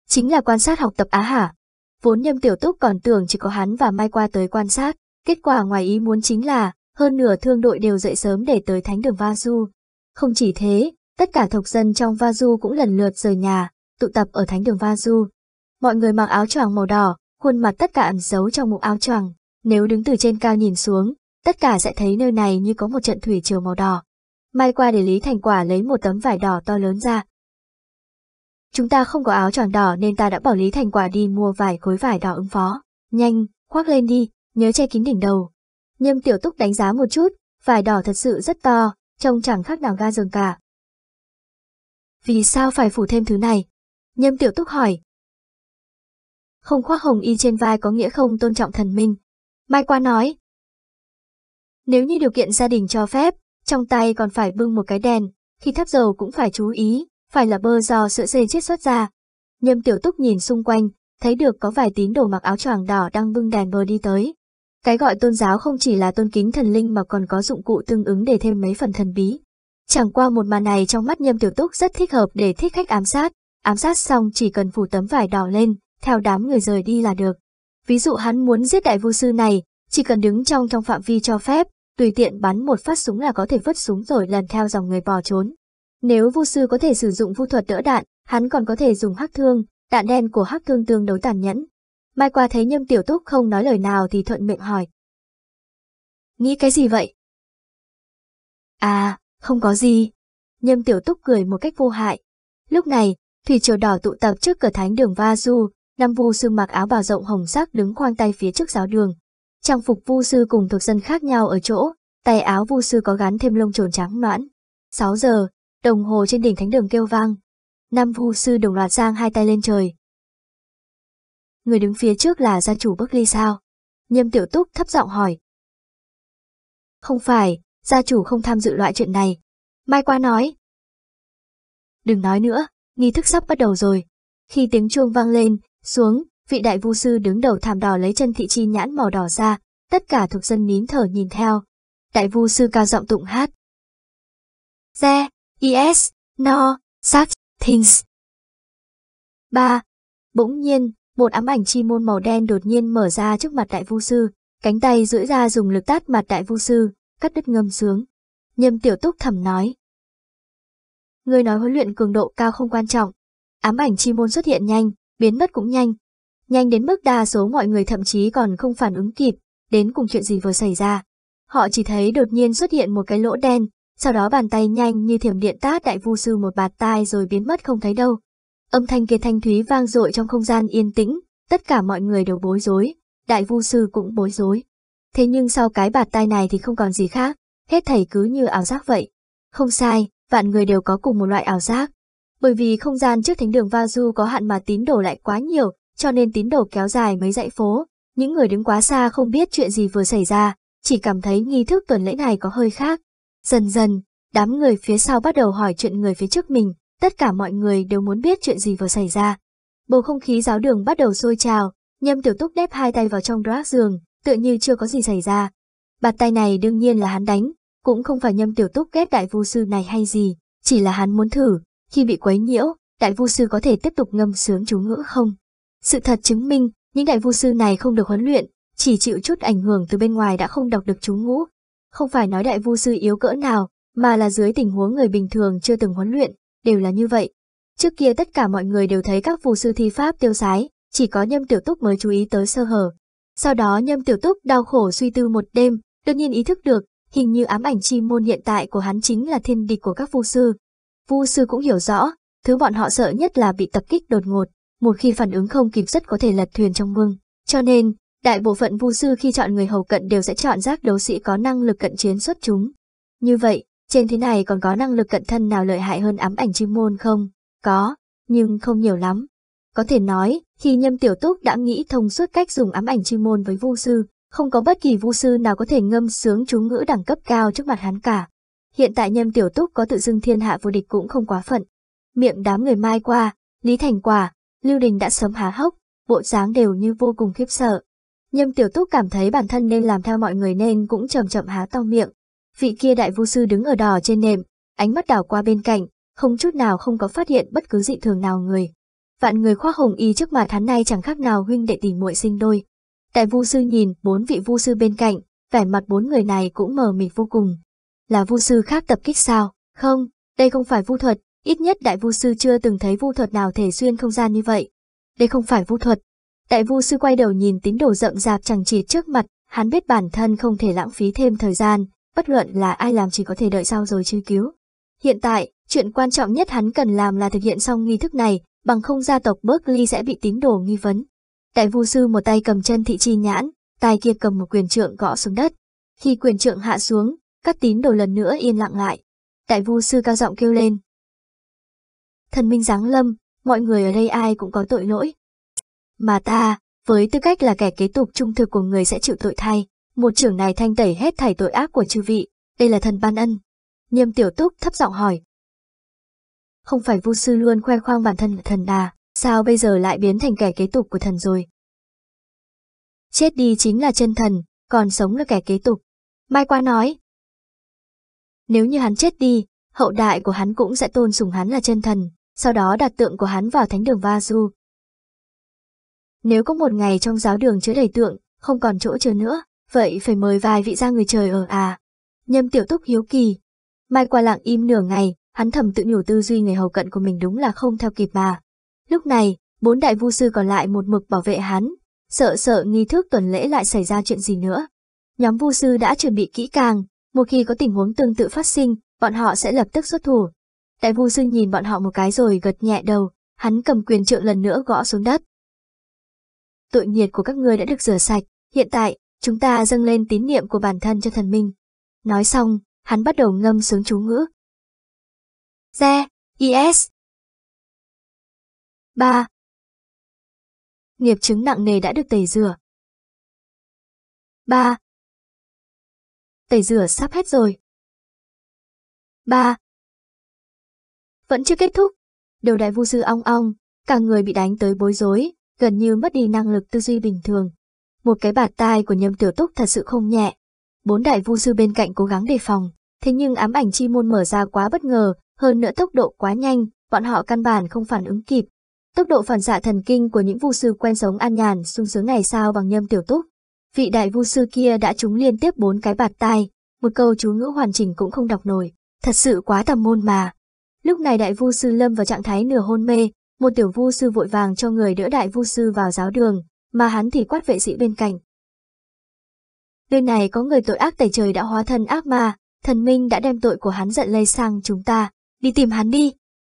Chính là quan sát học tập á hả? Vốn nhâm tiểu túc còn tưởng chỉ có hắn và mai qua tới quan sát, kết quả ngoài ý muốn chính là hơn nửa thương đội đều dậy sớm để tới thánh đường Vaju. Không chỉ thế, tất cả thộc dân trong Vaju cũng lần lượt rời nhà, tụ tập ở thánh đường Vaju. Mọi người mặc áo choàng màu đỏ, khuôn mặt tất cả ẩn giấu trong mũ áo choàng, nếu đứng từ trên cao nhìn xuống, tất cả sẽ thấy nơi này như có một trận thủy chiều màu đỏ. Mai qua để Lý Thành Quả lấy một tấm vải đỏ to lớn ra. Chúng ta không có áo tròn đỏ nên ta đã bảo Lý Thành Quả đi mua vài khối vải đỏ ứng phó. Nhanh, khoác lên đi, nhớ che kín đỉnh đầu. Nhâm Tiểu Túc đánh giá một chút, vải đỏ thật sự rất to, trông chẳng khác nào ga giường cả. Vì sao phải phủ thêm thứ này? Nhâm Tiểu Túc hỏi. Không khoác hồng y trên vai có nghĩa không tôn trọng thần minh, Mai Qua nói. Nếu như điều kiện gia đình cho phép, trong tay còn phải bưng một cái đèn, khi thắp dầu cũng phải chú ý, phải là bơ do sữa dê chết xuất ra. Nhâm tiểu túc nhìn xung quanh, thấy được có vài tín đồ mặc áo choàng đỏ đang bưng đèn bơ đi tới. Cái gọi tôn giáo không chỉ là tôn kính thần linh mà còn có dụng cụ tương ứng để thêm mấy phần thần bí. Chẳng qua một màn này trong mắt nhâm tiểu túc rất thích hợp để thích khách ám sát, ám sát xong chỉ cần phủ tấm vải đỏ lên, theo đám người rời đi là được. Ví dụ hắn muốn giết đại vô sư này, chỉ cần đứng trong trong phạm vi cho phép, tùy tiện bắn một phát súng là có thể vứt súng rồi lần theo dòng người bò trốn. Nếu vô sư có thể sử dụng vu thuật đỡ đạn, hắn còn có thể dùng hắc thương, đạn đen của hắc thương tương đối tàn nhẫn. Mai qua thấy nhâm tiểu túc không nói lời nào thì thuận miệng hỏi. Nghĩ cái gì vậy? À, không có gì. Nhâm tiểu túc cười một cách vô hại. Lúc này, thủy triều đỏ tụ tập trước cửa thánh đường Va Du, Nam vu sư mặc áo bào rộng hồng sắc đứng khoanh tay phía trước giáo đường. Trang phục vu sư cùng thuộc dân khác nhau ở chỗ, tay áo vu sư có gắn thêm lông trồn trắng noãn. 6 giờ, đồng hồ trên đỉnh thánh đường kêu vang. Nam vu sư đồng loạt giang hai tay lên trời. Người đứng phía trước là gia chủ Bắc Ly sao? Nhâm Tiểu Túc thấp giọng hỏi. Không phải, gia chủ không tham dự loại chuyện này. Mai qua nói. Đừng nói nữa, nghi thức sắp bắt đầu rồi. Khi tiếng chuông vang lên, xuống, vị đại vu sư đứng đầu thảm đỏ lấy chân thị chi nhãn màu đỏ ra, tất cả thuộc dân nín thở nhìn theo. Đại vu sư cao giọng tụng hát. Ze, is, no, such things. ba, Bỗng nhiên, một ám ảnh chi môn màu đen đột nhiên mở ra trước mặt đại vu sư, cánh tay duỗi ra dùng lực tát mặt đại vu sư, cắt đứt ngâm sướng. Nhâm tiểu túc thầm nói. Người nói huấn luyện cường độ cao không quan trọng. Ám ảnh chi môn xuất hiện nhanh, biến mất cũng nhanh. Nhanh đến mức đa số mọi người thậm chí còn không phản ứng kịp, đến cùng chuyện gì vừa xảy ra. Họ chỉ thấy đột nhiên xuất hiện một cái lỗ đen, sau đó bàn tay nhanh như thiểm điện tát đại vu sư một bạt tai rồi biến mất không thấy đâu. Âm thanh kia thanh thúy vang dội trong không gian yên tĩnh, tất cả mọi người đều bối rối, đại vu sư cũng bối rối. Thế nhưng sau cái bạt tai này thì không còn gì khác, hết thầy cứ như ảo giác vậy. Không sai, vạn người đều có cùng một loại ảo giác, bởi vì không gian trước thánh đường Vaju có hạn mà tín đồ lại quá nhiều, cho nên tín đồ kéo dài mấy dãy phố. Những người đứng quá xa không biết chuyện gì vừa xảy ra, chỉ cảm thấy nghi thức tuần lễ này có hơi khác. Dần dần, đám người phía sau bắt đầu hỏi chuyện người phía trước mình, tất cả mọi người đều muốn biết chuyện gì vừa xảy ra. Bầu không khí giáo đường bắt đầu sôi trào, nhâm tiểu túc đép hai tay vào trong rác giường, tựa như chưa có gì xảy ra. Bạt tay này đương nhiên là hắn đánh, cũng không phải nhâm tiểu túc ghét đại vu sư này hay gì, chỉ là hắn muốn thử, khi bị quấy nhiễu, đại vu sư có thể tiếp tục ngâm sướng chú ngữ không? Sự thật chứng minh, những đại vu sư này không được huấn luyện, chỉ chịu chút ảnh hưởng từ bên ngoài đã không đọc được chú ngữ. Không phải nói đại vu sư yếu cỡ nào, mà là dưới tình huống người bình thường chưa từng huấn luyện, đều là như vậy. Trước kia tất cả mọi người đều thấy các vu sư thi pháp tiêu sái, chỉ có Nhâm Tiểu Túc mới chú ý tới sơ hở. Sau đó Nhâm Tiểu Túc đau khổ suy tư một đêm, đột nhiên ý thức được, hình như ám ảnh chi môn hiện tại của hắn chính là thiên địch của các vu sư, Vu sư cũng hiểu rõ, thứ bọn họ sợ nhất là bị tập kích đột ngột, một khi phản ứng không kịp rất có thể lật thuyền trong mương. Cho nên, đại bộ phận vu sư khi chọn người hầu cận đều sẽ chọn giác đấu sĩ có năng lực cận chiến xuất chúng. Như vậy, trên thế này còn có năng lực cận thân nào lợi hại hơn ám ảnh chim môn không? Có, nhưng không nhiều lắm. Có thể nói, khi Nhâm Tiểu Túc đã nghĩ thông suốt cách dùng ám ảnh chi môn với vu sư, không có bất kỳ vu sư nào có thể ngâm sướng chú ngữ đẳng cấp cao trước mặt hắn cả. Hiện tại nhâm tiểu túc có tự dưng thiên hạ vô địch cũng không quá phận. Miệng đám người mai qua, Lý Thành Quả, Lưu Đình đã sớm há hốc, bộ dáng đều như vô cùng khiếp sợ. Nhâm tiểu túc cảm thấy bản thân nên làm theo mọi người nên cũng chậm chậm há to miệng. Vị kia đại vu sư đứng ở đò trên nệm, ánh mắt đảo qua bên cạnh, không chút nào không có phát hiện bất cứ dị thường nào người. Vạn người khoác hồng y trước mặt hắn nay chẳng khác nào huynh đệ tình muội sinh đôi. Đại vu sư nhìn bốn vị vu sư bên cạnh, vẻ mặt bốn người này cũng mờ mịt vô cùng, là vu sư khác tập kích sao? Không, đây không phải vu thuật, ít nhất đại vu sư chưa từng thấy vu thuật nào thể xuyên không gian như vậy. Đây không phải vu thuật. Đại vu sư quay đầu nhìn tín đồ rậm rạp chẳng chỉ trước mặt, hắn biết bản thân không thể lãng phí thêm thời gian, bất luận là ai làm chỉ có thể đợi sau rồi truy cứu. Hiện tại, chuyện quan trọng nhất hắn cần làm là thực hiện xong nghi thức này, bằng không gia tộc Berkeley sẽ bị tín đồ nghi vấn. Đại vu sư một tay cầm chân thị chi nhãn, tay kia cầm một quyền trượng gõ xuống đất. Khi quyền trượng hạ xuống, các tín đồ lần nữa yên lặng lại. Đại vu sư cao giọng kêu lên. Thần minh giáng lâm, mọi người ở đây ai cũng có tội lỗi. Mà ta, với tư cách là kẻ kế tục trung thực của người sẽ chịu tội thay. Một trưởng này thanh tẩy hết thảy tội ác của chư vị, đây là thần ban ân. Niêm tiểu túc thấp giọng hỏi. Không phải vu sư luôn khoe khoang bản thân là thần đà, sao bây giờ lại biến thành kẻ kế tục của thần rồi? Chết đi chính là chân thần, còn sống là kẻ kế tục. Mai Qua nói, nếu như hắn chết đi, hậu đại của hắn cũng sẽ tôn sùng hắn là chân thần, sau đó đặt tượng của hắn vào thánh đường Vasu. Nếu có một ngày trong giáo đường chứa đầy tượng, không còn chỗ chứa nữa, vậy phải mời vài vị gia người trời ở à. Nhâm tiểu túc hiếu kỳ. Mai qua lặng im nửa ngày, hắn thầm tự nhủ tư duy người hầu cận của mình đúng là không theo kịp mà. Lúc này, bốn đại vu sư còn lại một mực bảo vệ hắn, sợ sợ nghi thức tuần lễ lại xảy ra chuyện gì nữa. Nhóm vu sư đã chuẩn bị kỹ càng, một khi có tình huống tương tự phát sinh, bọn họ sẽ lập tức xuất thủ. Tại Vu Dương nhìn bọn họ một cái rồi gật nhẹ đầu, hắn cầm quyền trượng lần nữa gõ xuống đất. Tội nghiệp của các ngươi đã được rửa sạch, hiện tại, chúng ta dâng lên tín niệm của bản thân cho thần minh. Nói xong, hắn bắt đầu ngâm sướng chú ngữ. Ze, Is. ba. Nghiệp chứng nặng nề đã được tẩy rửa. Ba tẩy rửa sắp hết rồi. 3. Vẫn chưa kết thúc, đầu đại vu sư ong ong, cả người bị đánh tới bối rối, gần như mất đi năng lực tư duy bình thường. Một cái bạt tai của nhâm tiểu túc thật sự không nhẹ. Bốn đại vu sư bên cạnh cố gắng đề phòng, thế nhưng ám ảnh chi môn mở ra quá bất ngờ, hơn nữa tốc độ quá nhanh, bọn họ căn bản không phản ứng kịp. Tốc độ phản xạ thần kinh của những vu sư quen sống an nhàn sung sướng này sao bằng nhâm tiểu túc vị đại vu sư kia đã trúng liên tiếp bốn cái bạt tai, một câu chú ngữ hoàn chỉnh cũng không đọc nổi, thật sự quá tầm môn mà. Lúc này đại vu sư lâm vào trạng thái nửa hôn mê, một tiểu vu sư vội vàng cho người đỡ đại vu sư vào giáo đường, mà hắn thì quát vệ sĩ bên cạnh. Nơi này có người tội ác tẩy trời đã hóa thân ác ma, thần minh đã đem tội của hắn giận lây sang chúng ta, đi tìm hắn đi.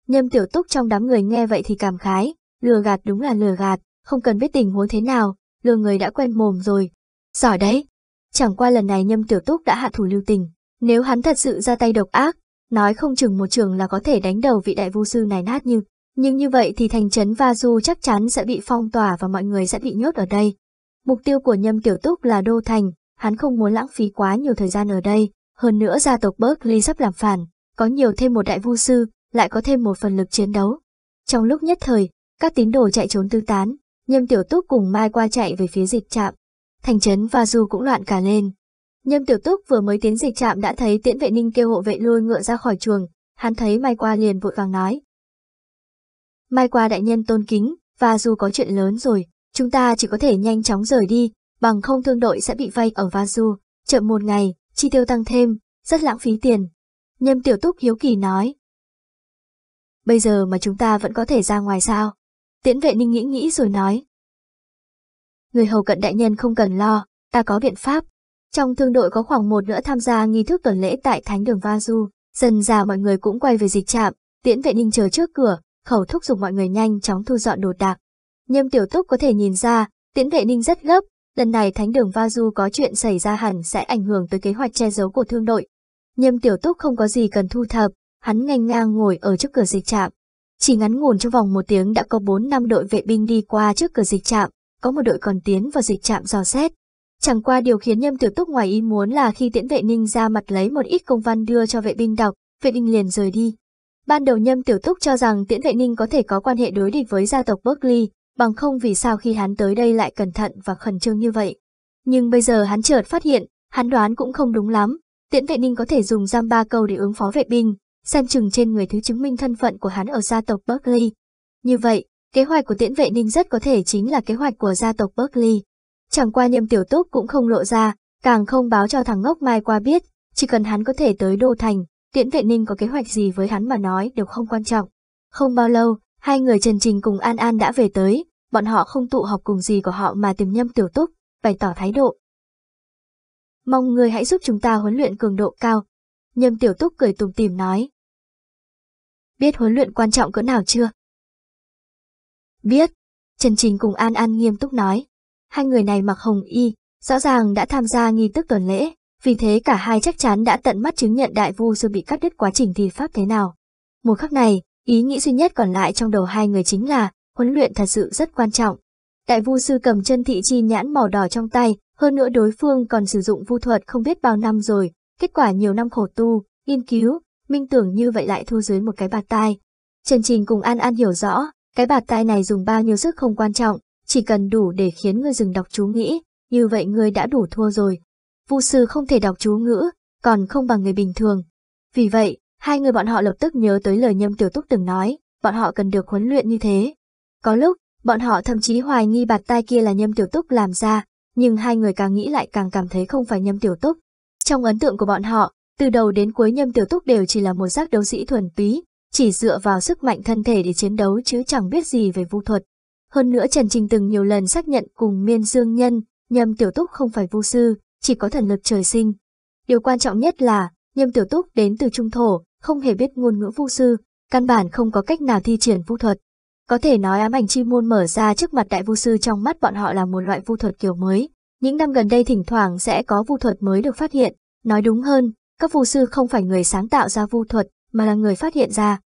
Nhâm tiểu túc trong đám người nghe vậy thì cảm khái, lừa gạt đúng là lừa gạt, không cần biết tình huống thế nào, lừa người đã quen mồm rồi, Giỏi đấy. Chẳng qua lần này nhâm tiểu túc đã hạ thủ lưu tình. Nếu hắn thật sự ra tay độc ác, nói không chừng một trường là có thể đánh đầu vị đại vu sư này nát như. Nhưng như vậy thì thành trấn Va Du chắc chắn sẽ bị phong tỏa và mọi người sẽ bị nhốt ở đây. Mục tiêu của nhâm tiểu túc là đô thành, hắn không muốn lãng phí quá nhiều thời gian ở đây. Hơn nữa gia tộc Berkeley sắp làm phản, có nhiều thêm một đại vu sư, lại có thêm một phần lực chiến đấu. Trong lúc nhất thời, các tín đồ chạy trốn tư tán, nhâm tiểu túc cùng Mai qua chạy về phía dịch trạm thành trấn và du cũng loạn cả lên. Nhâm tiểu túc vừa mới tiến dịch trạm đã thấy tiễn vệ ninh kêu hộ vệ lôi ngựa ra khỏi chuồng, hắn thấy Mai Qua liền vội vàng nói. Mai Qua đại nhân tôn kính, và du có chuyện lớn rồi, chúng ta chỉ có thể nhanh chóng rời đi, bằng không thương đội sẽ bị vây ở du chậm một ngày, chi tiêu tăng thêm, rất lãng phí tiền. Nhâm tiểu túc hiếu kỳ nói. Bây giờ mà chúng ta vẫn có thể ra ngoài sao? Tiễn vệ ninh nghĩ nghĩ rồi nói người hầu cận đại nhân không cần lo, ta có biện pháp. Trong thương đội có khoảng một nữa tham gia nghi thức tuần lễ tại thánh đường Va Du, dần già mọi người cũng quay về dịch trạm, tiễn vệ ninh chờ trước cửa, khẩu thúc giục mọi người nhanh chóng thu dọn đồ đạc. Nhiêm tiểu túc có thể nhìn ra, tiễn vệ ninh rất gấp, lần này thánh đường Va Du có chuyện xảy ra hẳn sẽ ảnh hưởng tới kế hoạch che giấu của thương đội. Nhiêm tiểu túc không có gì cần thu thập, hắn ngành ngang ngồi ở trước cửa dịch trạm. Chỉ ngắn ngủn trong vòng một tiếng đã có bốn năm đội vệ binh đi qua trước cửa dịch trạm, có một đội còn tiến vào dịch trạm dò xét. Chẳng qua điều khiến Nhâm Tiểu Túc ngoài ý muốn là khi tiễn vệ ninh ra mặt lấy một ít công văn đưa cho vệ binh đọc, vệ ninh liền rời đi. Ban đầu Nhâm Tiểu Túc cho rằng tiễn vệ ninh có thể có quan hệ đối địch với gia tộc Berkeley, bằng không vì sao khi hắn tới đây lại cẩn thận và khẩn trương như vậy. Nhưng bây giờ hắn chợt phát hiện, hắn đoán cũng không đúng lắm, tiễn vệ ninh có thể dùng giam ba câu để ứng phó vệ binh, xem chừng trên người thứ chứng minh thân phận của hắn ở gia tộc Berkeley. Như vậy, Kế hoạch của tiễn vệ ninh rất có thể chính là kế hoạch của gia tộc Berkeley. Chẳng qua niêm tiểu túc cũng không lộ ra, càng không báo cho thằng ngốc mai qua biết, chỉ cần hắn có thể tới đô thành, tiễn vệ ninh có kế hoạch gì với hắn mà nói đều không quan trọng. Không bao lâu, hai người Trần Trình cùng An An đã về tới, bọn họ không tụ họp cùng gì của họ mà tìm nhâm tiểu túc, bày tỏ thái độ. Mong người hãy giúp chúng ta huấn luyện cường độ cao. Nhâm tiểu túc cười tùng tìm nói. Biết huấn luyện quan trọng cỡ nào chưa? viết Trần Trình cùng An An nghiêm túc nói. Hai người này mặc hồng y, rõ ràng đã tham gia nghi thức tuần lễ, vì thế cả hai chắc chắn đã tận mắt chứng nhận đại vu sư bị cắt đứt quá trình thi pháp thế nào. Một khắc này, ý nghĩ duy nhất còn lại trong đầu hai người chính là huấn luyện thật sự rất quan trọng. Đại vu sư cầm chân thị chi nhãn màu đỏ trong tay, hơn nữa đối phương còn sử dụng vu thuật không biết bao năm rồi, kết quả nhiều năm khổ tu, nghiên cứu, minh tưởng như vậy lại thu dưới một cái bạt tai. Trần Trình cùng An An hiểu rõ, cái bạt tai này dùng bao nhiêu sức không quan trọng, chỉ cần đủ để khiến ngươi dừng đọc chú nghĩ, như vậy ngươi đã đủ thua rồi. Vu sư không thể đọc chú ngữ, còn không bằng người bình thường. Vì vậy, hai người bọn họ lập tức nhớ tới lời Nhâm Tiểu Túc từng nói, bọn họ cần được huấn luyện như thế. Có lúc, bọn họ thậm chí hoài nghi bạt tai kia là Nhâm Tiểu Túc làm ra, nhưng hai người càng nghĩ lại càng cảm thấy không phải Nhâm Tiểu Túc. Trong ấn tượng của bọn họ, từ đầu đến cuối Nhâm Tiểu Túc đều chỉ là một giác đấu sĩ thuần túy, chỉ dựa vào sức mạnh thân thể để chiến đấu chứ chẳng biết gì về vu thuật. Hơn nữa Trần Trình từng nhiều lần xác nhận cùng miên dương nhân, nhâm tiểu túc không phải vu sư, chỉ có thần lực trời sinh. Điều quan trọng nhất là, nhâm tiểu túc đến từ trung thổ, không hề biết ngôn ngữ vu sư, căn bản không có cách nào thi triển vu thuật. Có thể nói ám ảnh chi môn mở ra trước mặt đại vu sư trong mắt bọn họ là một loại vu thuật kiểu mới. Những năm gần đây thỉnh thoảng sẽ có vu thuật mới được phát hiện, nói đúng hơn, các vu sư không phải người sáng tạo ra vu thuật, mà là người phát hiện ra.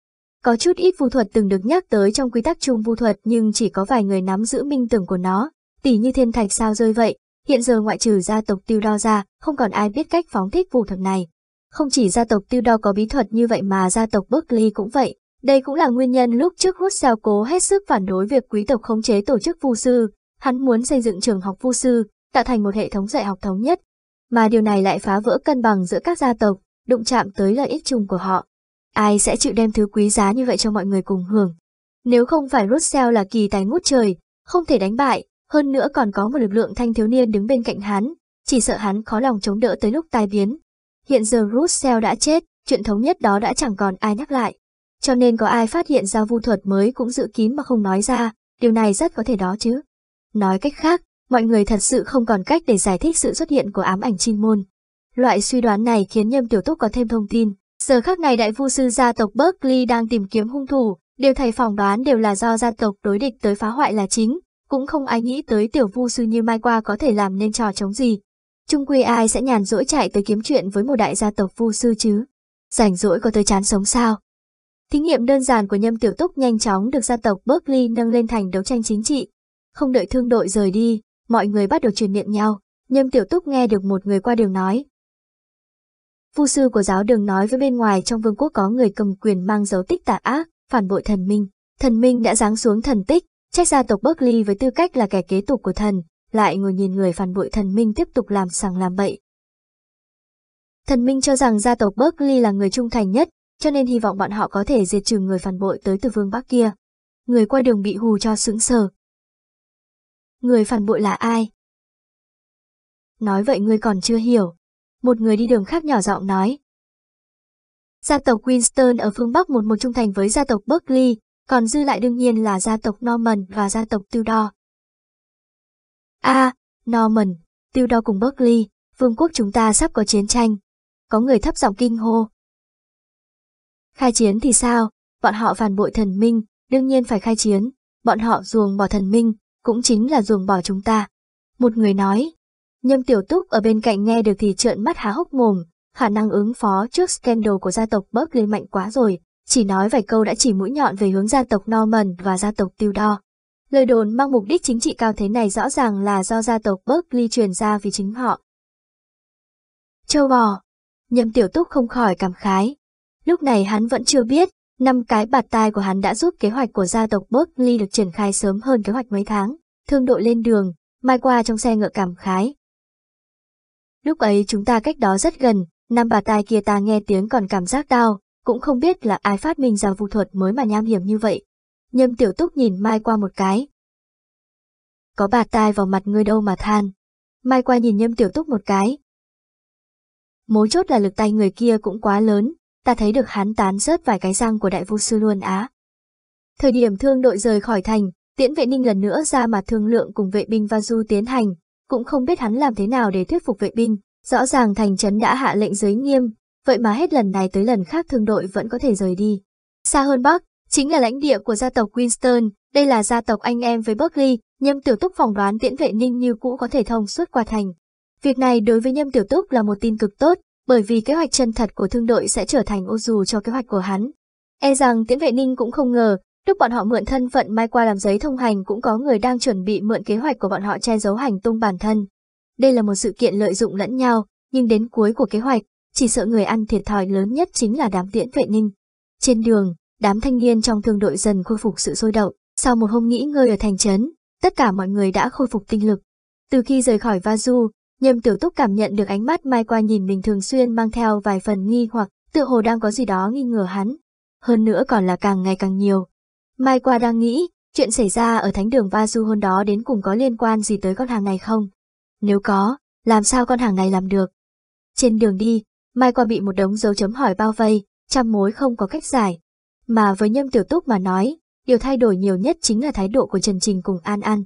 Có chút ít vu thuật từng được nhắc tới trong quy tắc chung vu thuật nhưng chỉ có vài người nắm giữ minh tưởng của nó, tỷ như thiên thạch sao rơi vậy, hiện giờ ngoại trừ gia tộc tiêu đo ra, không còn ai biết cách phóng thích vu thuật này. Không chỉ gia tộc tiêu đo có bí thuật như vậy mà gia tộc Berkeley cũng vậy, đây cũng là nguyên nhân lúc trước sao cố hết sức phản đối việc quý tộc khống chế tổ chức vu sư, hắn muốn xây dựng trường học vu sư, tạo thành một hệ thống dạy học thống nhất, mà điều này lại phá vỡ cân bằng giữa các gia tộc, đụng chạm tới lợi ích chung của họ. Ai sẽ chịu đem thứ quý giá như vậy cho mọi người cùng hưởng? Nếu không phải Russell là kỳ tài ngút trời, không thể đánh bại, hơn nữa còn có một lực lượng thanh thiếu niên đứng bên cạnh hắn, chỉ sợ hắn khó lòng chống đỡ tới lúc tai biến. Hiện giờ Russell đã chết, chuyện thống nhất đó đã chẳng còn ai nhắc lại. Cho nên có ai phát hiện ra vu thuật mới cũng giữ kín mà không nói ra, điều này rất có thể đó chứ. Nói cách khác, mọi người thật sự không còn cách để giải thích sự xuất hiện của ám ảnh Chin Môn. Loại suy đoán này khiến Nhâm Tiểu Túc có thêm thông tin, Giờ khắc này đại vu sư gia tộc Berkeley đang tìm kiếm hung thủ, điều thầy phỏng đoán đều là do gia tộc đối địch tới phá hoại là chính, cũng không ai nghĩ tới tiểu vu sư như mai qua có thể làm nên trò chống gì. Trung quy ai sẽ nhàn rỗi chạy tới kiếm chuyện với một đại gia tộc vu sư chứ? Rảnh rỗi có tới chán sống sao? Thí nghiệm đơn giản của Nhâm Tiểu Túc nhanh chóng được gia tộc Berkeley nâng lên thành đấu tranh chính trị. Không đợi thương đội rời đi, mọi người bắt đầu truyền miệng nhau. Nhâm Tiểu Túc nghe được một người qua đường nói, Phu sư của giáo đường nói với bên ngoài trong vương quốc có người cầm quyền mang dấu tích tà ác, phản bội thần minh. Thần minh đã giáng xuống thần tích, trách gia tộc Berkeley với tư cách là kẻ kế tục của thần, lại ngồi nhìn người phản bội thần minh tiếp tục làm sằng làm bậy. Thần minh cho rằng gia tộc Berkeley là người trung thành nhất, cho nên hy vọng bọn họ có thể diệt trừ người phản bội tới từ vương bắc kia. Người qua đường bị hù cho sững sờ. Người phản bội là ai? Nói vậy ngươi còn chưa hiểu một người đi đường khác nhỏ giọng nói. Gia tộc Winston ở phương Bắc một một trung thành với gia tộc Berkeley, còn dư lại đương nhiên là gia tộc Norman và gia tộc Tudor. A, Norman, Tudor cùng Berkeley, vương quốc chúng ta sắp có chiến tranh. Có người thấp giọng kinh hô. Khai chiến thì sao? Bọn họ phản bội thần minh, đương nhiên phải khai chiến. Bọn họ ruồng bỏ thần minh, cũng chính là ruồng bỏ chúng ta. Một người nói. Nhâm Tiểu Túc ở bên cạnh nghe được thì trợn mắt há hốc mồm, khả năng ứng phó trước scandal của gia tộc bớt lên mạnh quá rồi, chỉ nói vài câu đã chỉ mũi nhọn về hướng gia tộc Norman và gia tộc Tiêu Đo. Lời đồn mang mục đích chính trị cao thế này rõ ràng là do gia tộc Berkeley truyền ra vì chính họ. Châu bò. Nhâm tiểu túc không khỏi cảm khái. Lúc này hắn vẫn chưa biết, năm cái bạt tai của hắn đã giúp kế hoạch của gia tộc Berkeley được triển khai sớm hơn kế hoạch mấy tháng. Thương đội lên đường, mai qua trong xe ngựa cảm khái, Lúc ấy chúng ta cách đó rất gần, năm bà tai kia ta nghe tiếng còn cảm giác đau, cũng không biết là ai phát minh ra vu thuật mới mà nham hiểm như vậy. Nhâm tiểu túc nhìn Mai qua một cái. Có bà tai vào mặt ngươi đâu mà than. Mai qua nhìn nhâm tiểu túc một cái. Mấu chốt là lực tay người kia cũng quá lớn, ta thấy được hán tán rớt vài cái răng của đại vu sư luôn á. Thời điểm thương đội rời khỏi thành, tiễn vệ ninh lần nữa ra mà thương lượng cùng vệ binh và du tiến hành, cũng không biết hắn làm thế nào để thuyết phục vệ binh. Rõ ràng thành trấn đã hạ lệnh giới nghiêm, vậy mà hết lần này tới lần khác thương đội vẫn có thể rời đi. Xa hơn Bắc, chính là lãnh địa của gia tộc Winston, đây là gia tộc anh em với Berkeley, Nhâm Tiểu Túc phỏng đoán tiễn vệ ninh như cũ có thể thông suốt qua thành. Việc này đối với Nhâm Tiểu Túc là một tin cực tốt, bởi vì kế hoạch chân thật của thương đội sẽ trở thành ô dù cho kế hoạch của hắn. E rằng tiễn vệ ninh cũng không ngờ, Lúc bọn họ mượn thân phận mai qua làm giấy thông hành cũng có người đang chuẩn bị mượn kế hoạch của bọn họ che giấu hành tung bản thân. Đây là một sự kiện lợi dụng lẫn nhau, nhưng đến cuối của kế hoạch, chỉ sợ người ăn thiệt thòi lớn nhất chính là đám tiễn Vệ ninh. Trên đường, đám thanh niên trong thương đội dần khôi phục sự sôi động, sau một hôm nghỉ ngơi ở thành trấn, tất cả mọi người đã khôi phục tinh lực. Từ khi rời khỏi Vazu Nhâm Tiểu Túc cảm nhận được ánh mắt Mai Qua nhìn mình thường xuyên mang theo vài phần nghi hoặc tựa hồ đang có gì đó nghi ngờ hắn. Hơn nữa còn là càng ngày càng nhiều, Mai qua đang nghĩ, chuyện xảy ra ở thánh đường Vasu hôm đó đến cùng có liên quan gì tới con hàng này không? Nếu có, làm sao con hàng này làm được? Trên đường đi, Mai qua bị một đống dấu chấm hỏi bao vây, trăm mối không có cách giải. Mà với Nhâm Tiểu Túc mà nói, điều thay đổi nhiều nhất chính là thái độ của Trần Trình cùng An An.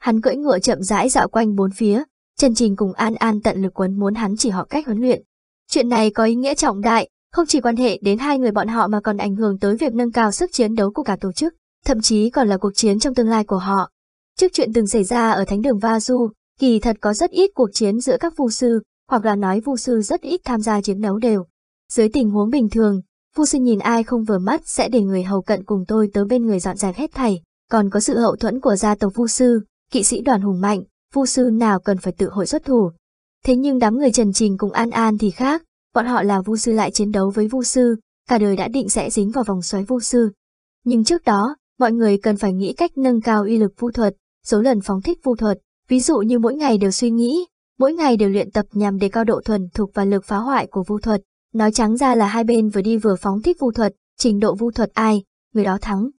Hắn cưỡi ngựa chậm rãi dạo quanh bốn phía, Trần Trình cùng An An tận lực quấn muốn hắn chỉ họ cách huấn luyện. Chuyện này có ý nghĩa trọng đại, không chỉ quan hệ đến hai người bọn họ mà còn ảnh hưởng tới việc nâng cao sức chiến đấu của cả tổ chức, thậm chí còn là cuộc chiến trong tương lai của họ. Trước chuyện từng xảy ra ở thánh đường Vazu, kỳ thật có rất ít cuộc chiến giữa các vu sư, hoặc là nói vu sư rất ít tham gia chiến đấu đều. Dưới tình huống bình thường, vu sư nhìn ai không vừa mắt sẽ để người hầu cận cùng tôi tới bên người dọn dẹp hết thảy, còn có sự hậu thuẫn của gia tộc vu sư, kỵ sĩ đoàn hùng mạnh, vu sư nào cần phải tự hội xuất thủ. Thế nhưng đám người Trần Trình cùng An An thì khác, Bọn họ là vu sư lại chiến đấu với vu sư, cả đời đã định sẽ dính vào vòng xoáy vu sư. Nhưng trước đó, mọi người cần phải nghĩ cách nâng cao uy lực vu thuật, số lần phóng thích vu thuật, ví dụ như mỗi ngày đều suy nghĩ, mỗi ngày đều luyện tập nhằm đề cao độ thuần thục và lực phá hoại của vu thuật. Nói trắng ra là hai bên vừa đi vừa phóng thích vu thuật, trình độ vu thuật ai, người đó thắng.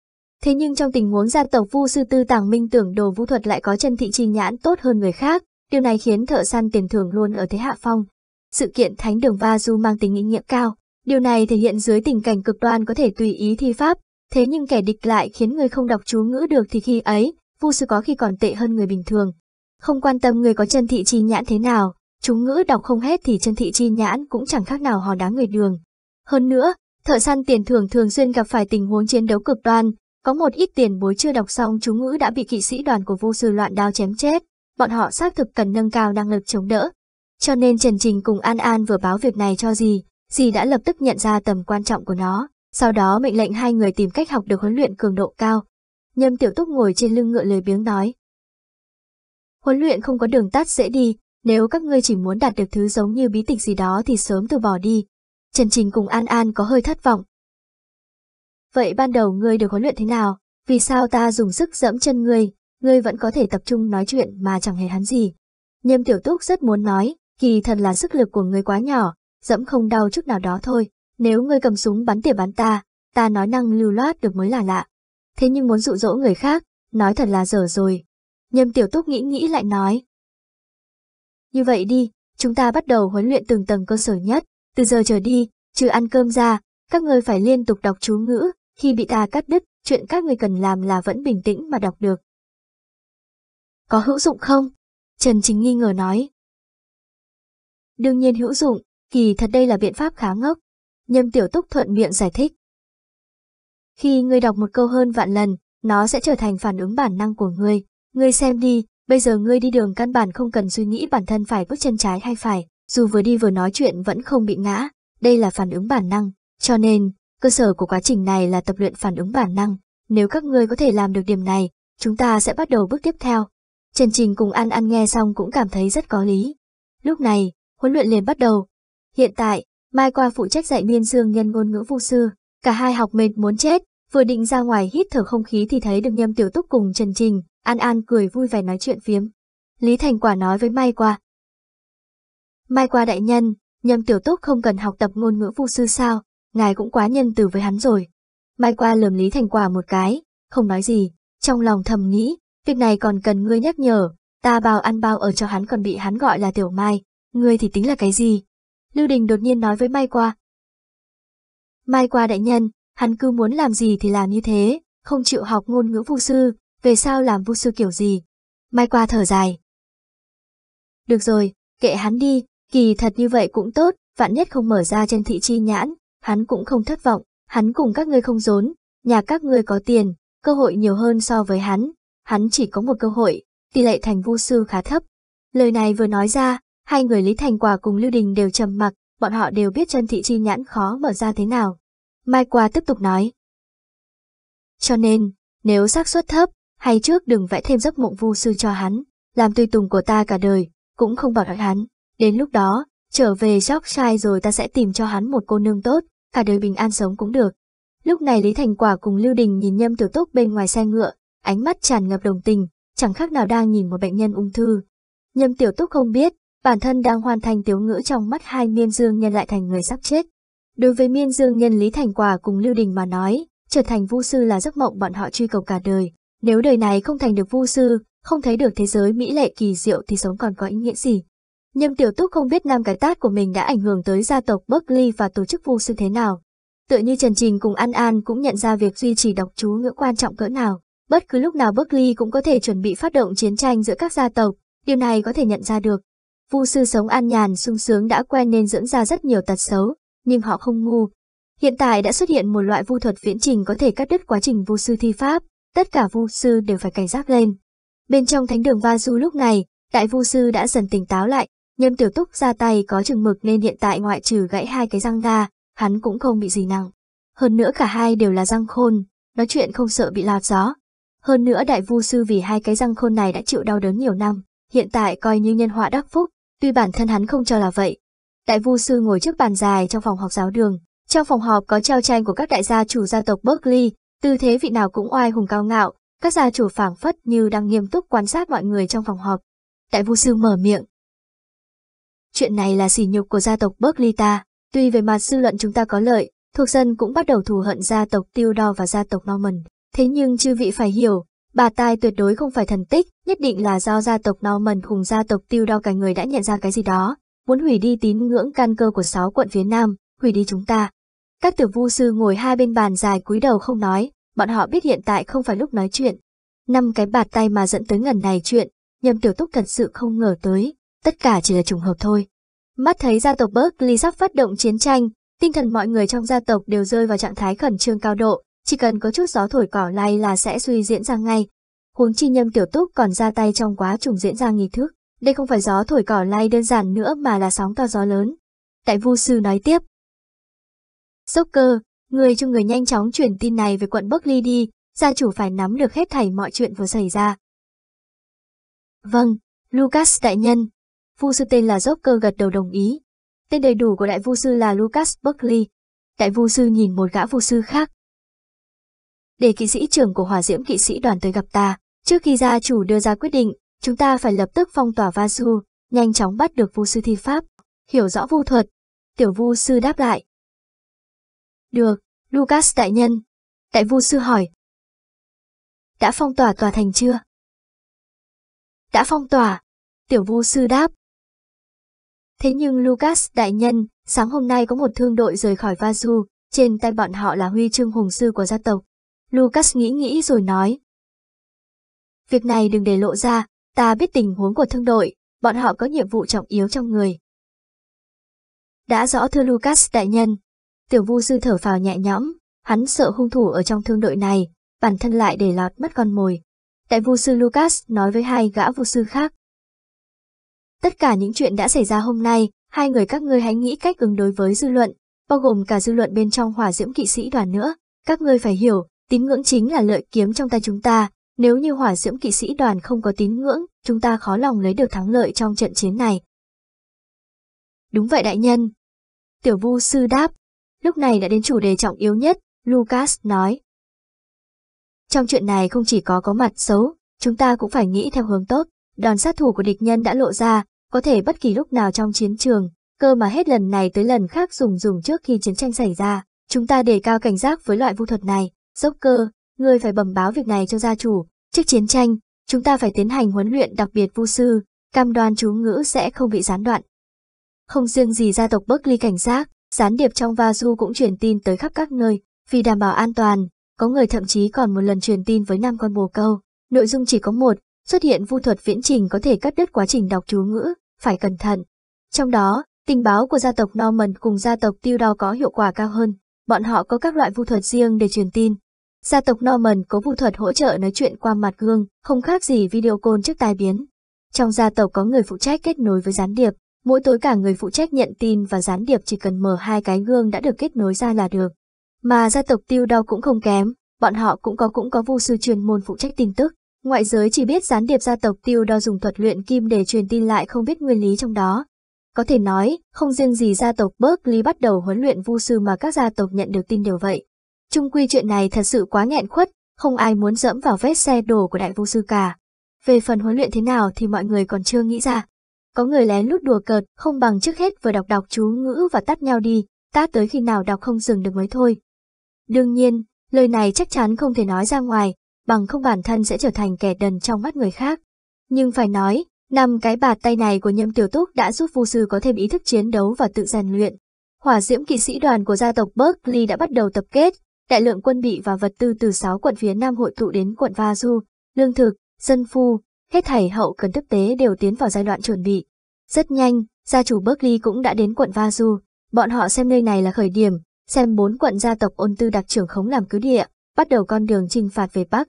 Thế nhưng trong tình huống gia tộc vu sư tư tàng minh tưởng đồ vu thuật lại có chân thị chi nhãn tốt hơn người khác, điều này khiến thợ săn tiền thưởng luôn ở thế hạ phong, sự kiện thánh đường Vaju mang tính ý nghĩa cao. Điều này thể hiện dưới tình cảnh cực đoan có thể tùy ý thi pháp, thế nhưng kẻ địch lại khiến người không đọc chú ngữ được thì khi ấy, vu sư có khi còn tệ hơn người bình thường. Không quan tâm người có chân thị chi nhãn thế nào, chú ngữ đọc không hết thì chân thị chi nhãn cũng chẳng khác nào hò đá người đường. Hơn nữa, thợ săn tiền thưởng thường xuyên gặp phải tình huống chiến đấu cực đoan, có một ít tiền bối chưa đọc xong chú ngữ đã bị kỵ sĩ đoàn của vô sư loạn đao chém chết. Bọn họ xác thực cần nâng cao năng lực chống đỡ, cho nên Trần Trình cùng An An vừa báo việc này cho dì, dì đã lập tức nhận ra tầm quan trọng của nó, sau đó mệnh lệnh hai người tìm cách học được huấn luyện cường độ cao. Nhâm Tiểu Túc ngồi trên lưng ngựa lười biếng nói. Huấn luyện không có đường tắt dễ đi, nếu các ngươi chỉ muốn đạt được thứ giống như bí tịch gì đó thì sớm từ bỏ đi. Trần Trình cùng An An có hơi thất vọng. Vậy ban đầu ngươi được huấn luyện thế nào? Vì sao ta dùng sức dẫm chân ngươi, ngươi vẫn có thể tập trung nói chuyện mà chẳng hề hắn gì? Nhâm Tiểu Túc rất muốn nói, Kỳ thật là sức lực của ngươi quá nhỏ, dẫm không đau chút nào đó thôi, nếu ngươi cầm súng bắn tỉa bắn ta, ta nói năng lưu loát được mới là lạ. Thế nhưng muốn dụ dỗ người khác, nói thật là dở rồi. Nhâm tiểu túc nghĩ nghĩ lại nói. Như vậy đi, chúng ta bắt đầu huấn luyện từng tầng cơ sở nhất, từ giờ trở đi, trừ ăn cơm ra, các ngươi phải liên tục đọc chú ngữ, khi bị ta cắt đứt, chuyện các ngươi cần làm là vẫn bình tĩnh mà đọc được. Có hữu dụng không? Trần Chính nghi ngờ nói đương nhiên hữu dụng, kỳ thật đây là biện pháp khá ngốc. Nhâm Tiểu Túc thuận miệng giải thích. Khi ngươi đọc một câu hơn vạn lần, nó sẽ trở thành phản ứng bản năng của ngươi. Ngươi xem đi, bây giờ ngươi đi đường căn bản không cần suy nghĩ bản thân phải bước chân trái hay phải, dù vừa đi vừa nói chuyện vẫn không bị ngã, đây là phản ứng bản năng. Cho nên, cơ sở của quá trình này là tập luyện phản ứng bản năng. Nếu các ngươi có thể làm được điểm này, chúng ta sẽ bắt đầu bước tiếp theo. Trần Trình cùng An An nghe xong cũng cảm thấy rất có lý. Lúc này, huấn luyện liền bắt đầu. Hiện tại, Mai qua phụ trách dạy Miên Dương nhân ngôn ngữ vu sư, cả hai học mệt muốn chết, vừa định ra ngoài hít thở không khí thì thấy được Nhâm Tiểu Túc cùng Trần Trình, An An cười vui vẻ nói chuyện phiếm. Lý Thành Quả nói với Mai qua. Mai qua đại nhân, Nhâm Tiểu Túc không cần học tập ngôn ngữ vu sư sao, ngài cũng quá nhân từ với hắn rồi. Mai qua lườm Lý Thành Quả một cái, không nói gì, trong lòng thầm nghĩ, việc này còn cần ngươi nhắc nhở, ta bao ăn bao ở cho hắn còn bị hắn gọi là Tiểu Mai, Ngươi thì tính là cái gì? Lưu Đình đột nhiên nói với Mai Qua. Mai Qua đại nhân, hắn cứ muốn làm gì thì làm như thế, không chịu học ngôn ngữ vu sư, về sao làm vu sư kiểu gì? Mai Qua thở dài. Được rồi, kệ hắn đi, kỳ thật như vậy cũng tốt, vạn nhất không mở ra chân thị chi nhãn, hắn cũng không thất vọng, hắn cùng các ngươi không rốn, nhà các ngươi có tiền, cơ hội nhiều hơn so với hắn, hắn chỉ có một cơ hội, tỷ lệ thành vu sư khá thấp. Lời này vừa nói ra, Hai người Lý Thành Quả cùng Lưu Đình đều trầm mặc, bọn họ đều biết chân thị chi nhãn khó mở ra thế nào. Mai Qua tiếp tục nói. Cho nên, nếu xác suất thấp, hay trước đừng vẽ thêm giấc mộng vu sư cho hắn, làm tùy tùng của ta cả đời, cũng không bảo đợi hắn. Đến lúc đó, trở về sóc trai rồi ta sẽ tìm cho hắn một cô nương tốt, cả đời bình an sống cũng được. Lúc này Lý Thành Quả cùng Lưu Đình nhìn Nhâm Tiểu Túc bên ngoài xe ngựa, ánh mắt tràn ngập đồng tình, chẳng khác nào đang nhìn một bệnh nhân ung thư. Nhâm Tiểu Túc không biết, bản thân đang hoàn thành tiếu ngữ trong mắt hai miên dương nhân lại thành người sắp chết. Đối với miên dương nhân Lý Thành Quả cùng Lưu Đình mà nói, trở thành vu sư là giấc mộng bọn họ truy cầu cả đời. Nếu đời này không thành được vu sư, không thấy được thế giới mỹ lệ kỳ diệu thì sống còn có ý nghĩa gì. Nhâm Tiểu Túc không biết nam cái tát của mình đã ảnh hưởng tới gia tộc Berkeley và tổ chức vu sư thế nào. Tựa như Trần Trình cùng An An cũng nhận ra việc duy trì đọc chú ngữ quan trọng cỡ nào. Bất cứ lúc nào Berkeley cũng có thể chuẩn bị phát động chiến tranh giữa các gia tộc, điều này có thể nhận ra được. Vu sư sống an nhàn sung sướng đã quen nên dưỡng ra rất nhiều tật xấu, nhưng họ không ngu. Hiện tại đã xuất hiện một loại vu thuật viễn trình có thể cắt đứt quá trình vu sư thi pháp, tất cả vu sư đều phải cảnh giác lên. Bên trong thánh đường Va Du lúc này, đại vu sư đã dần tỉnh táo lại, nhâm tiểu túc ra tay có chừng mực nên hiện tại ngoại trừ gãy hai cái răng ra, hắn cũng không bị gì nặng. Hơn nữa cả hai đều là răng khôn, nói chuyện không sợ bị lọt gió. Hơn nữa đại vu sư vì hai cái răng khôn này đã chịu đau đớn nhiều năm, hiện tại coi như nhân họa đắc phúc, Tuy bản thân hắn không cho là vậy. Đại vu sư ngồi trước bàn dài trong phòng học giáo đường. Trong phòng họp có treo tranh của các đại gia chủ gia tộc Berkeley, tư thế vị nào cũng oai hùng cao ngạo, các gia chủ phảng phất như đang nghiêm túc quan sát mọi người trong phòng họp. Đại vu sư mở miệng. Chuyện này là sỉ nhục của gia tộc Berkeley ta, tuy về mặt dư luận chúng ta có lợi, thuộc dân cũng bắt đầu thù hận gia tộc tiêu đo và gia tộc Norman. Thế nhưng chư vị phải hiểu, Bà tai tuyệt đối không phải thần tích, nhất định là do gia tộc Norman cùng gia tộc tiêu đo cả người đã nhận ra cái gì đó, muốn hủy đi tín ngưỡng căn cơ của sáu quận phía Nam, hủy đi chúng ta. Các tiểu vu sư ngồi hai bên bàn dài cúi đầu không nói, bọn họ biết hiện tại không phải lúc nói chuyện. Năm cái bạt tay mà dẫn tới ngần này chuyện, nhầm tiểu túc thật sự không ngờ tới, tất cả chỉ là trùng hợp thôi. Mắt thấy gia tộc Berkeley sắp phát động chiến tranh, tinh thần mọi người trong gia tộc đều rơi vào trạng thái khẩn trương cao độ, chỉ cần có chút gió thổi cỏ lay là sẽ suy diễn ra ngay. Huống chi nhâm tiểu túc còn ra tay trong quá trùng diễn ra nghi thức, đây không phải gió thổi cỏ lay đơn giản nữa mà là sóng to gió lớn. Đại vu sư nói tiếp. Sốc cơ, người cho người nhanh chóng chuyển tin này về quận Bắc đi, gia chủ phải nắm được hết thảy mọi chuyện vừa xảy ra. Vâng, Lucas đại nhân. Vu sư tên là Dốc cơ gật đầu đồng ý. Tên đầy đủ của đại vu sư là Lucas Buckley. Đại vu sư nhìn một gã vu sư khác, để kỵ sĩ trưởng của hòa diễm kỵ sĩ đoàn tới gặp ta. Trước khi gia chủ đưa ra quyết định, chúng ta phải lập tức phong tỏa Vasu, nhanh chóng bắt được vu sư thi pháp, hiểu rõ vu thuật. Tiểu vu sư đáp lại. Được, Lucas đại nhân. Đại vu sư hỏi. Đã phong tỏa tòa thành chưa? Đã phong tỏa, tiểu vu sư đáp. Thế nhưng Lucas đại nhân, sáng hôm nay có một thương đội rời khỏi Vasu, trên tay bọn họ là huy chương hùng sư của gia tộc, Lucas nghĩ nghĩ rồi nói. Việc này đừng để lộ ra, ta biết tình huống của thương đội, bọn họ có nhiệm vụ trọng yếu trong người. Đã rõ thưa Lucas đại nhân, tiểu vu sư thở phào nhẹ nhõm, hắn sợ hung thủ ở trong thương đội này, bản thân lại để lọt mất con mồi. Đại vu sư Lucas nói với hai gã vu sư khác. Tất cả những chuyện đã xảy ra hôm nay, hai người các ngươi hãy nghĩ cách ứng đối với dư luận, bao gồm cả dư luận bên trong hỏa diễm kỵ sĩ đoàn nữa. Các ngươi phải hiểu, Tín ngưỡng chính là lợi kiếm trong tay chúng ta, nếu như hỏa diễm kỵ sĩ đoàn không có tín ngưỡng, chúng ta khó lòng lấy được thắng lợi trong trận chiến này. Đúng vậy đại nhân. Tiểu vu sư đáp. Lúc này đã đến chủ đề trọng yếu nhất, Lucas nói. Trong chuyện này không chỉ có có mặt xấu, chúng ta cũng phải nghĩ theo hướng tốt. Đòn sát thủ của địch nhân đã lộ ra, có thể bất kỳ lúc nào trong chiến trường, cơ mà hết lần này tới lần khác dùng dùng trước khi chiến tranh xảy ra. Chúng ta đề cao cảnh giác với loại vũ thuật này, Dốc cơ, ngươi phải bẩm báo việc này cho gia chủ. Trước chiến tranh, chúng ta phải tiến hành huấn luyện đặc biệt vu sư, cam đoan chú ngữ sẽ không bị gián đoạn. Không riêng gì gia tộc Bắc Ly cảnh giác, gián điệp trong Va Du cũng truyền tin tới khắp các nơi, vì đảm bảo an toàn, có người thậm chí còn một lần truyền tin với năm con bồ câu. Nội dung chỉ có một, xuất hiện vu thuật viễn trình có thể cắt đứt quá trình đọc chú ngữ, phải cẩn thận. Trong đó, tình báo của gia tộc Norman cùng gia tộc Tiêu Đao có hiệu quả cao hơn. Bọn họ có các loại vu thuật riêng để truyền tin, Gia tộc Norman có vụ thuật hỗ trợ nói chuyện qua mặt gương, không khác gì video call trước tai biến. Trong gia tộc có người phụ trách kết nối với gián điệp, mỗi tối cả người phụ trách nhận tin và gián điệp chỉ cần mở hai cái gương đã được kết nối ra là được. Mà gia tộc tiêu đau cũng không kém, bọn họ cũng có cũng có vu sư chuyên môn phụ trách tin tức. Ngoại giới chỉ biết gián điệp gia tộc tiêu đo dùng thuật luyện kim để truyền tin lại không biết nguyên lý trong đó. Có thể nói, không riêng gì gia tộc Berkeley bắt đầu huấn luyện vu sư mà các gia tộc nhận được tin đều vậy chung quy chuyện này thật sự quá nghẹn khuất, không ai muốn dẫm vào vết xe đổ của đại vô sư cả. Về phần huấn luyện thế nào thì mọi người còn chưa nghĩ ra. Có người lén lút đùa cợt, không bằng trước hết vừa đọc đọc chú ngữ và tắt nhau đi, tát tới khi nào đọc không dừng được mới thôi. Đương nhiên, lời này chắc chắn không thể nói ra ngoài, bằng không bản thân sẽ trở thành kẻ đần trong mắt người khác. Nhưng phải nói, năm cái bạt tay này của nhậm tiểu túc đã giúp vu sư có thêm ý thức chiến đấu và tự rèn luyện. Hỏa diễm kỵ sĩ đoàn của gia tộc Berkeley đã bắt đầu tập kết, Đại lượng quân bị và vật tư từ 6 quận phía Nam hội tụ đến quận Vazu, lương thực, dân phu, hết thảy hậu cần thực tế đều tiến vào giai đoạn chuẩn bị. Rất nhanh, gia chủ Berkeley cũng đã đến quận Vazu. bọn họ xem nơi này là khởi điểm, xem bốn quận gia tộc ôn tư đặc trưởng khống làm cứ địa, bắt đầu con đường chinh phạt về Bắc.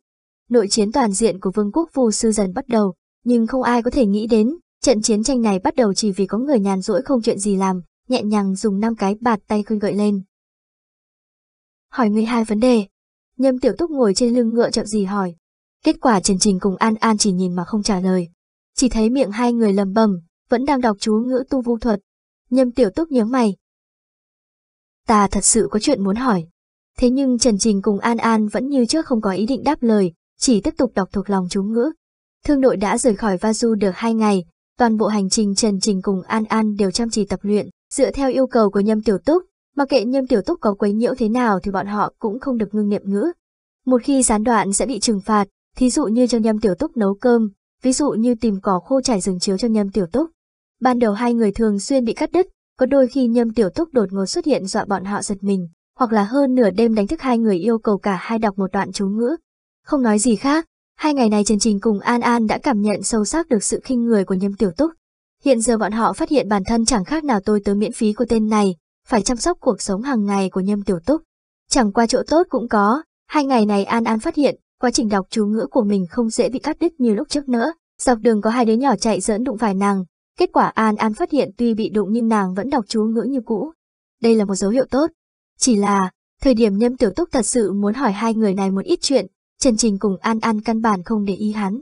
Nội chiến toàn diện của vương quốc Vu sư dần bắt đầu, nhưng không ai có thể nghĩ đến, trận chiến tranh này bắt đầu chỉ vì có người nhàn rỗi không chuyện gì làm, nhẹ nhàng dùng năm cái bạt tay khơi gợi lên, hỏi người hai vấn đề. Nhâm tiểu túc ngồi trên lưng ngựa chậm gì hỏi. Kết quả Trần Trình cùng An An chỉ nhìn mà không trả lời. Chỉ thấy miệng hai người lầm bầm, vẫn đang đọc chú ngữ tu vu thuật. Nhâm tiểu túc nhớ mày. Ta thật sự có chuyện muốn hỏi. Thế nhưng Trần Trình cùng An An vẫn như trước không có ý định đáp lời, chỉ tiếp tục đọc thuộc lòng chú ngữ. Thương nội đã rời khỏi Vazu được hai ngày, toàn bộ hành trình Trần Trình cùng An An đều chăm chỉ tập luyện, dựa theo yêu cầu của Nhâm Tiểu Túc, Mặc kệ Nhâm Tiểu Túc có quấy nhiễu thế nào thì bọn họ cũng không được ngưng niệm ngữ. Một khi gián đoạn sẽ bị trừng phạt, thí dụ như cho Nhâm Tiểu Túc nấu cơm, ví dụ như tìm cỏ khô trải rừng chiếu cho Nhâm Tiểu Túc. Ban đầu hai người thường xuyên bị cắt đứt, có đôi khi Nhâm Tiểu Túc đột ngột xuất hiện dọa bọn họ giật mình, hoặc là hơn nửa đêm đánh thức hai người yêu cầu cả hai đọc một đoạn chú ngữ. Không nói gì khác, hai ngày này Trần Trình cùng An An đã cảm nhận sâu sắc được sự khinh người của Nhâm Tiểu Túc. Hiện giờ bọn họ phát hiện bản thân chẳng khác nào tôi tới miễn phí của tên này, phải chăm sóc cuộc sống hàng ngày của Nhâm Tiểu Túc. Chẳng qua chỗ tốt cũng có, hai ngày này An An phát hiện, quá trình đọc chú ngữ của mình không dễ bị cắt đứt như lúc trước nữa. Dọc đường có hai đứa nhỏ chạy dỡn đụng phải nàng, kết quả An An phát hiện tuy bị đụng nhưng nàng vẫn đọc chú ngữ như cũ. Đây là một dấu hiệu tốt. Chỉ là, thời điểm Nhâm Tiểu Túc thật sự muốn hỏi hai người này một ít chuyện, Trần Trình cùng An An căn bản không để ý hắn.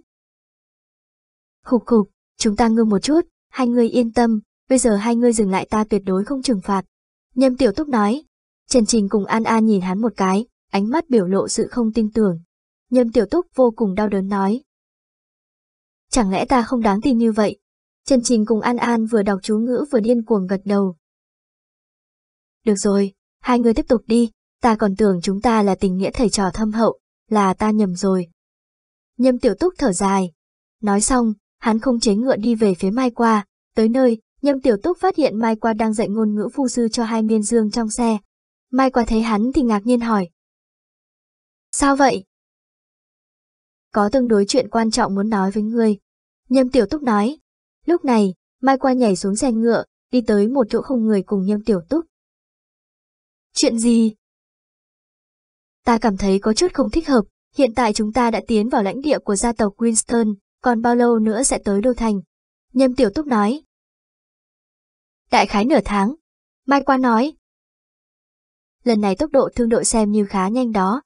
Khục khục, chúng ta ngưng một chút, hai người yên tâm, bây giờ hai người dừng lại ta tuyệt đối không trừng phạt. Nhâm Tiểu Túc nói. Trần Trình cùng An An nhìn hắn một cái, ánh mắt biểu lộ sự không tin tưởng. Nhâm Tiểu Túc vô cùng đau đớn nói. Chẳng lẽ ta không đáng tin như vậy? Trần Trình cùng An An vừa đọc chú ngữ vừa điên cuồng gật đầu. Được rồi, hai người tiếp tục đi, ta còn tưởng chúng ta là tình nghĩa thầy trò thâm hậu, là ta nhầm rồi. Nhâm Tiểu Túc thở dài. Nói xong, hắn không chế ngựa đi về phía Mai Qua, tới nơi, Nhâm Tiểu Túc phát hiện Mai Qua đang dạy ngôn ngữ phu sư cho hai miên dương trong xe. Mai Qua thấy hắn thì ngạc nhiên hỏi. Sao vậy? Có tương đối chuyện quan trọng muốn nói với ngươi. Nhâm Tiểu Túc nói. Lúc này, Mai Qua nhảy xuống xe ngựa, đi tới một chỗ không người cùng Nhâm Tiểu Túc. Chuyện gì? Ta cảm thấy có chút không thích hợp, hiện tại chúng ta đã tiến vào lãnh địa của gia tộc Winston, còn bao lâu nữa sẽ tới Đô Thành. Nhâm Tiểu Túc nói, đại khái nửa tháng. Mai qua nói. Lần này tốc độ thương đội xem như khá nhanh đó.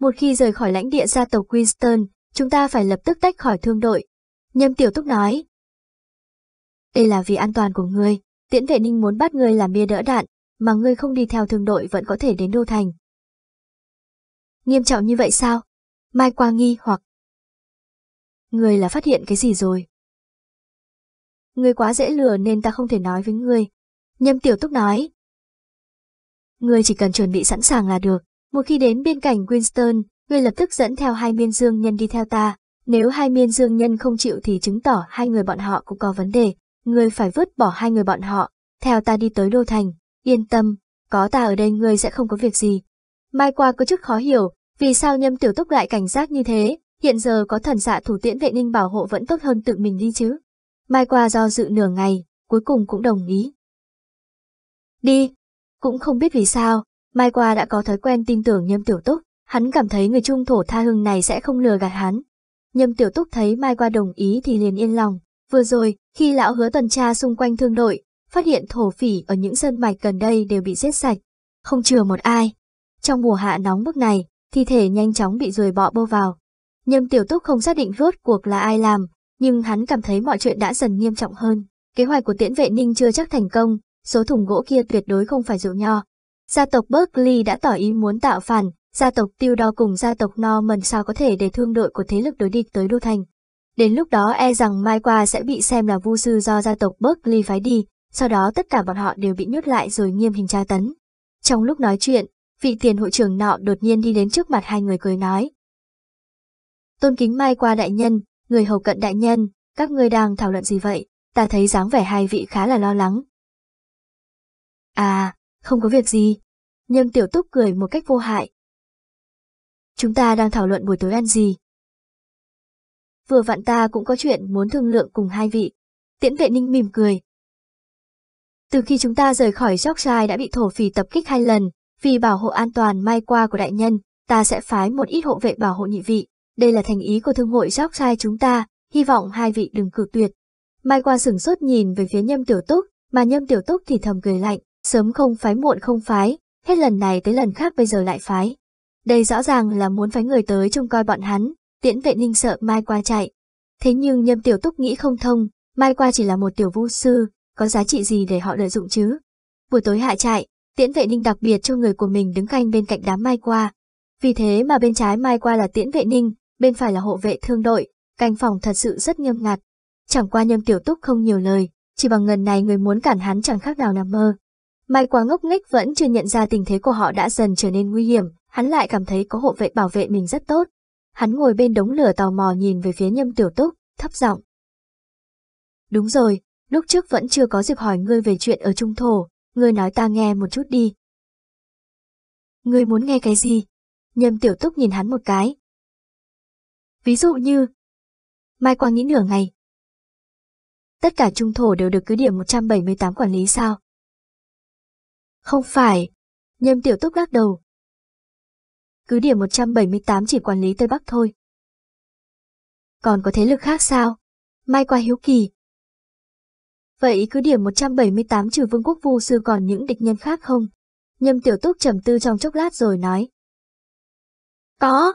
Một khi rời khỏi lãnh địa gia tộc Winston, chúng ta phải lập tức tách khỏi thương đội. Nhâm Tiểu Túc nói. Đây là vì an toàn của ngươi, tiễn vệ ninh muốn bắt người làm bia đỡ đạn, mà ngươi không đi theo thương đội vẫn có thể đến đô thành. Nghiêm trọng như vậy sao? Mai qua nghi hoặc... người là phát hiện cái gì rồi? người quá dễ lừa nên ta không thể nói với người. Nhâm tiểu túc nói. người chỉ cần chuẩn bị sẵn sàng là được. Một khi đến bên cạnh Winston, người lập tức dẫn theo hai miên dương nhân đi theo ta. Nếu hai miên dương nhân không chịu thì chứng tỏ hai người bọn họ cũng có vấn đề. người phải vứt bỏ hai người bọn họ, theo ta đi tới Đô Thành. Yên tâm, có ta ở đây người sẽ không có việc gì. Mai qua có chút khó hiểu, vì sao nhâm tiểu túc lại cảnh giác như thế, hiện giờ có thần xạ thủ tiễn vệ ninh bảo hộ vẫn tốt hơn tự mình đi chứ. Mai qua do dự nửa ngày, cuối cùng cũng đồng ý. Đi! Cũng không biết vì sao, Mai qua đã có thói quen tin tưởng Nhâm Tiểu Túc, hắn cảm thấy người trung thổ tha Hương này sẽ không lừa gạt hắn. Nhâm Tiểu Túc thấy Mai qua đồng ý thì liền yên lòng. Vừa rồi, khi lão hứa tuần tra xung quanh thương đội, phát hiện thổ phỉ ở những sân mạch gần đây đều bị giết sạch, không chừa một ai. Trong mùa hạ nóng bức này, thi thể nhanh chóng bị rùi bọ bô vào. Nhâm Tiểu Túc không xác định rốt cuộc là ai làm, nhưng hắn cảm thấy mọi chuyện đã dần nghiêm trọng hơn. Kế hoạch của tiễn vệ ninh chưa chắc thành công, số thùng gỗ kia tuyệt đối không phải rượu nho. Gia tộc Berkeley đã tỏ ý muốn tạo phản, gia tộc tiêu đo cùng gia tộc Norman sao có thể để thương đội của thế lực đối địch tới Đô Thành. Đến lúc đó e rằng mai qua sẽ bị xem là vu sư do gia tộc Berkeley phái đi, sau đó tất cả bọn họ đều bị nhốt lại rồi nghiêm hình tra tấn. Trong lúc nói chuyện, vị tiền hội trưởng nọ đột nhiên đi đến trước mặt hai người cười nói. Tôn kính mai qua đại nhân, người hầu cận đại nhân, các ngươi đang thảo luận gì vậy? Ta thấy dáng vẻ hai vị khá là lo lắng. À, không có việc gì. Nhâm tiểu túc cười một cách vô hại. Chúng ta đang thảo luận buổi tối ăn gì? Vừa vặn ta cũng có chuyện muốn thương lượng cùng hai vị. Tiễn vệ ninh mỉm cười. Từ khi chúng ta rời khỏi Yorkshire đã bị thổ phỉ tập kích hai lần, vì bảo hộ an toàn mai qua của đại nhân, ta sẽ phái một ít hộ vệ bảo hộ nhị vị. Đây là thành ý của thương hội Gióc trai chúng ta, hy vọng hai vị đừng cử tuyệt. Mai qua sửng sốt nhìn về phía nhâm tiểu túc, mà nhâm tiểu túc thì thầm cười lạnh, sớm không phái muộn không phái, hết lần này tới lần khác bây giờ lại phái. Đây rõ ràng là muốn phái người tới trông coi bọn hắn, tiễn vệ ninh sợ mai qua chạy. Thế nhưng nhâm tiểu túc nghĩ không thông, mai qua chỉ là một tiểu vu sư, có giá trị gì để họ lợi dụng chứ. Buổi tối hạ trại, tiễn vệ ninh đặc biệt cho người của mình đứng canh bên cạnh đám mai qua. Vì thế mà bên trái mai qua là tiễn vệ ninh, bên phải là hộ vệ thương đội, canh phòng thật sự rất nghiêm ngặt. Chẳng qua nhâm tiểu túc không nhiều lời, chỉ bằng ngần này người muốn cản hắn chẳng khác nào nằm mơ. May quá ngốc nghếch vẫn chưa nhận ra tình thế của họ đã dần trở nên nguy hiểm, hắn lại cảm thấy có hộ vệ bảo vệ mình rất tốt. Hắn ngồi bên đống lửa tò mò nhìn về phía nhâm tiểu túc, thấp giọng. Đúng rồi, lúc trước vẫn chưa có dịp hỏi ngươi về chuyện ở Trung Thổ, ngươi nói ta nghe một chút đi. Ngươi muốn nghe cái gì? Nhâm tiểu túc nhìn hắn một cái, Ví dụ như, Mai Quang nghĩ nửa ngày. Tất cả trung thổ đều được cứ điểm 178 quản lý sao? Không phải, Nhâm Tiểu Túc lắc đầu. Cứ điểm 178 chỉ quản lý Tây Bắc thôi. Còn có thế lực khác sao? Mai qua hiếu kỳ. Vậy cứ điểm 178 trừ vương quốc vu sư còn những địch nhân khác không? Nhâm Tiểu Túc trầm tư trong chốc lát rồi nói. Có,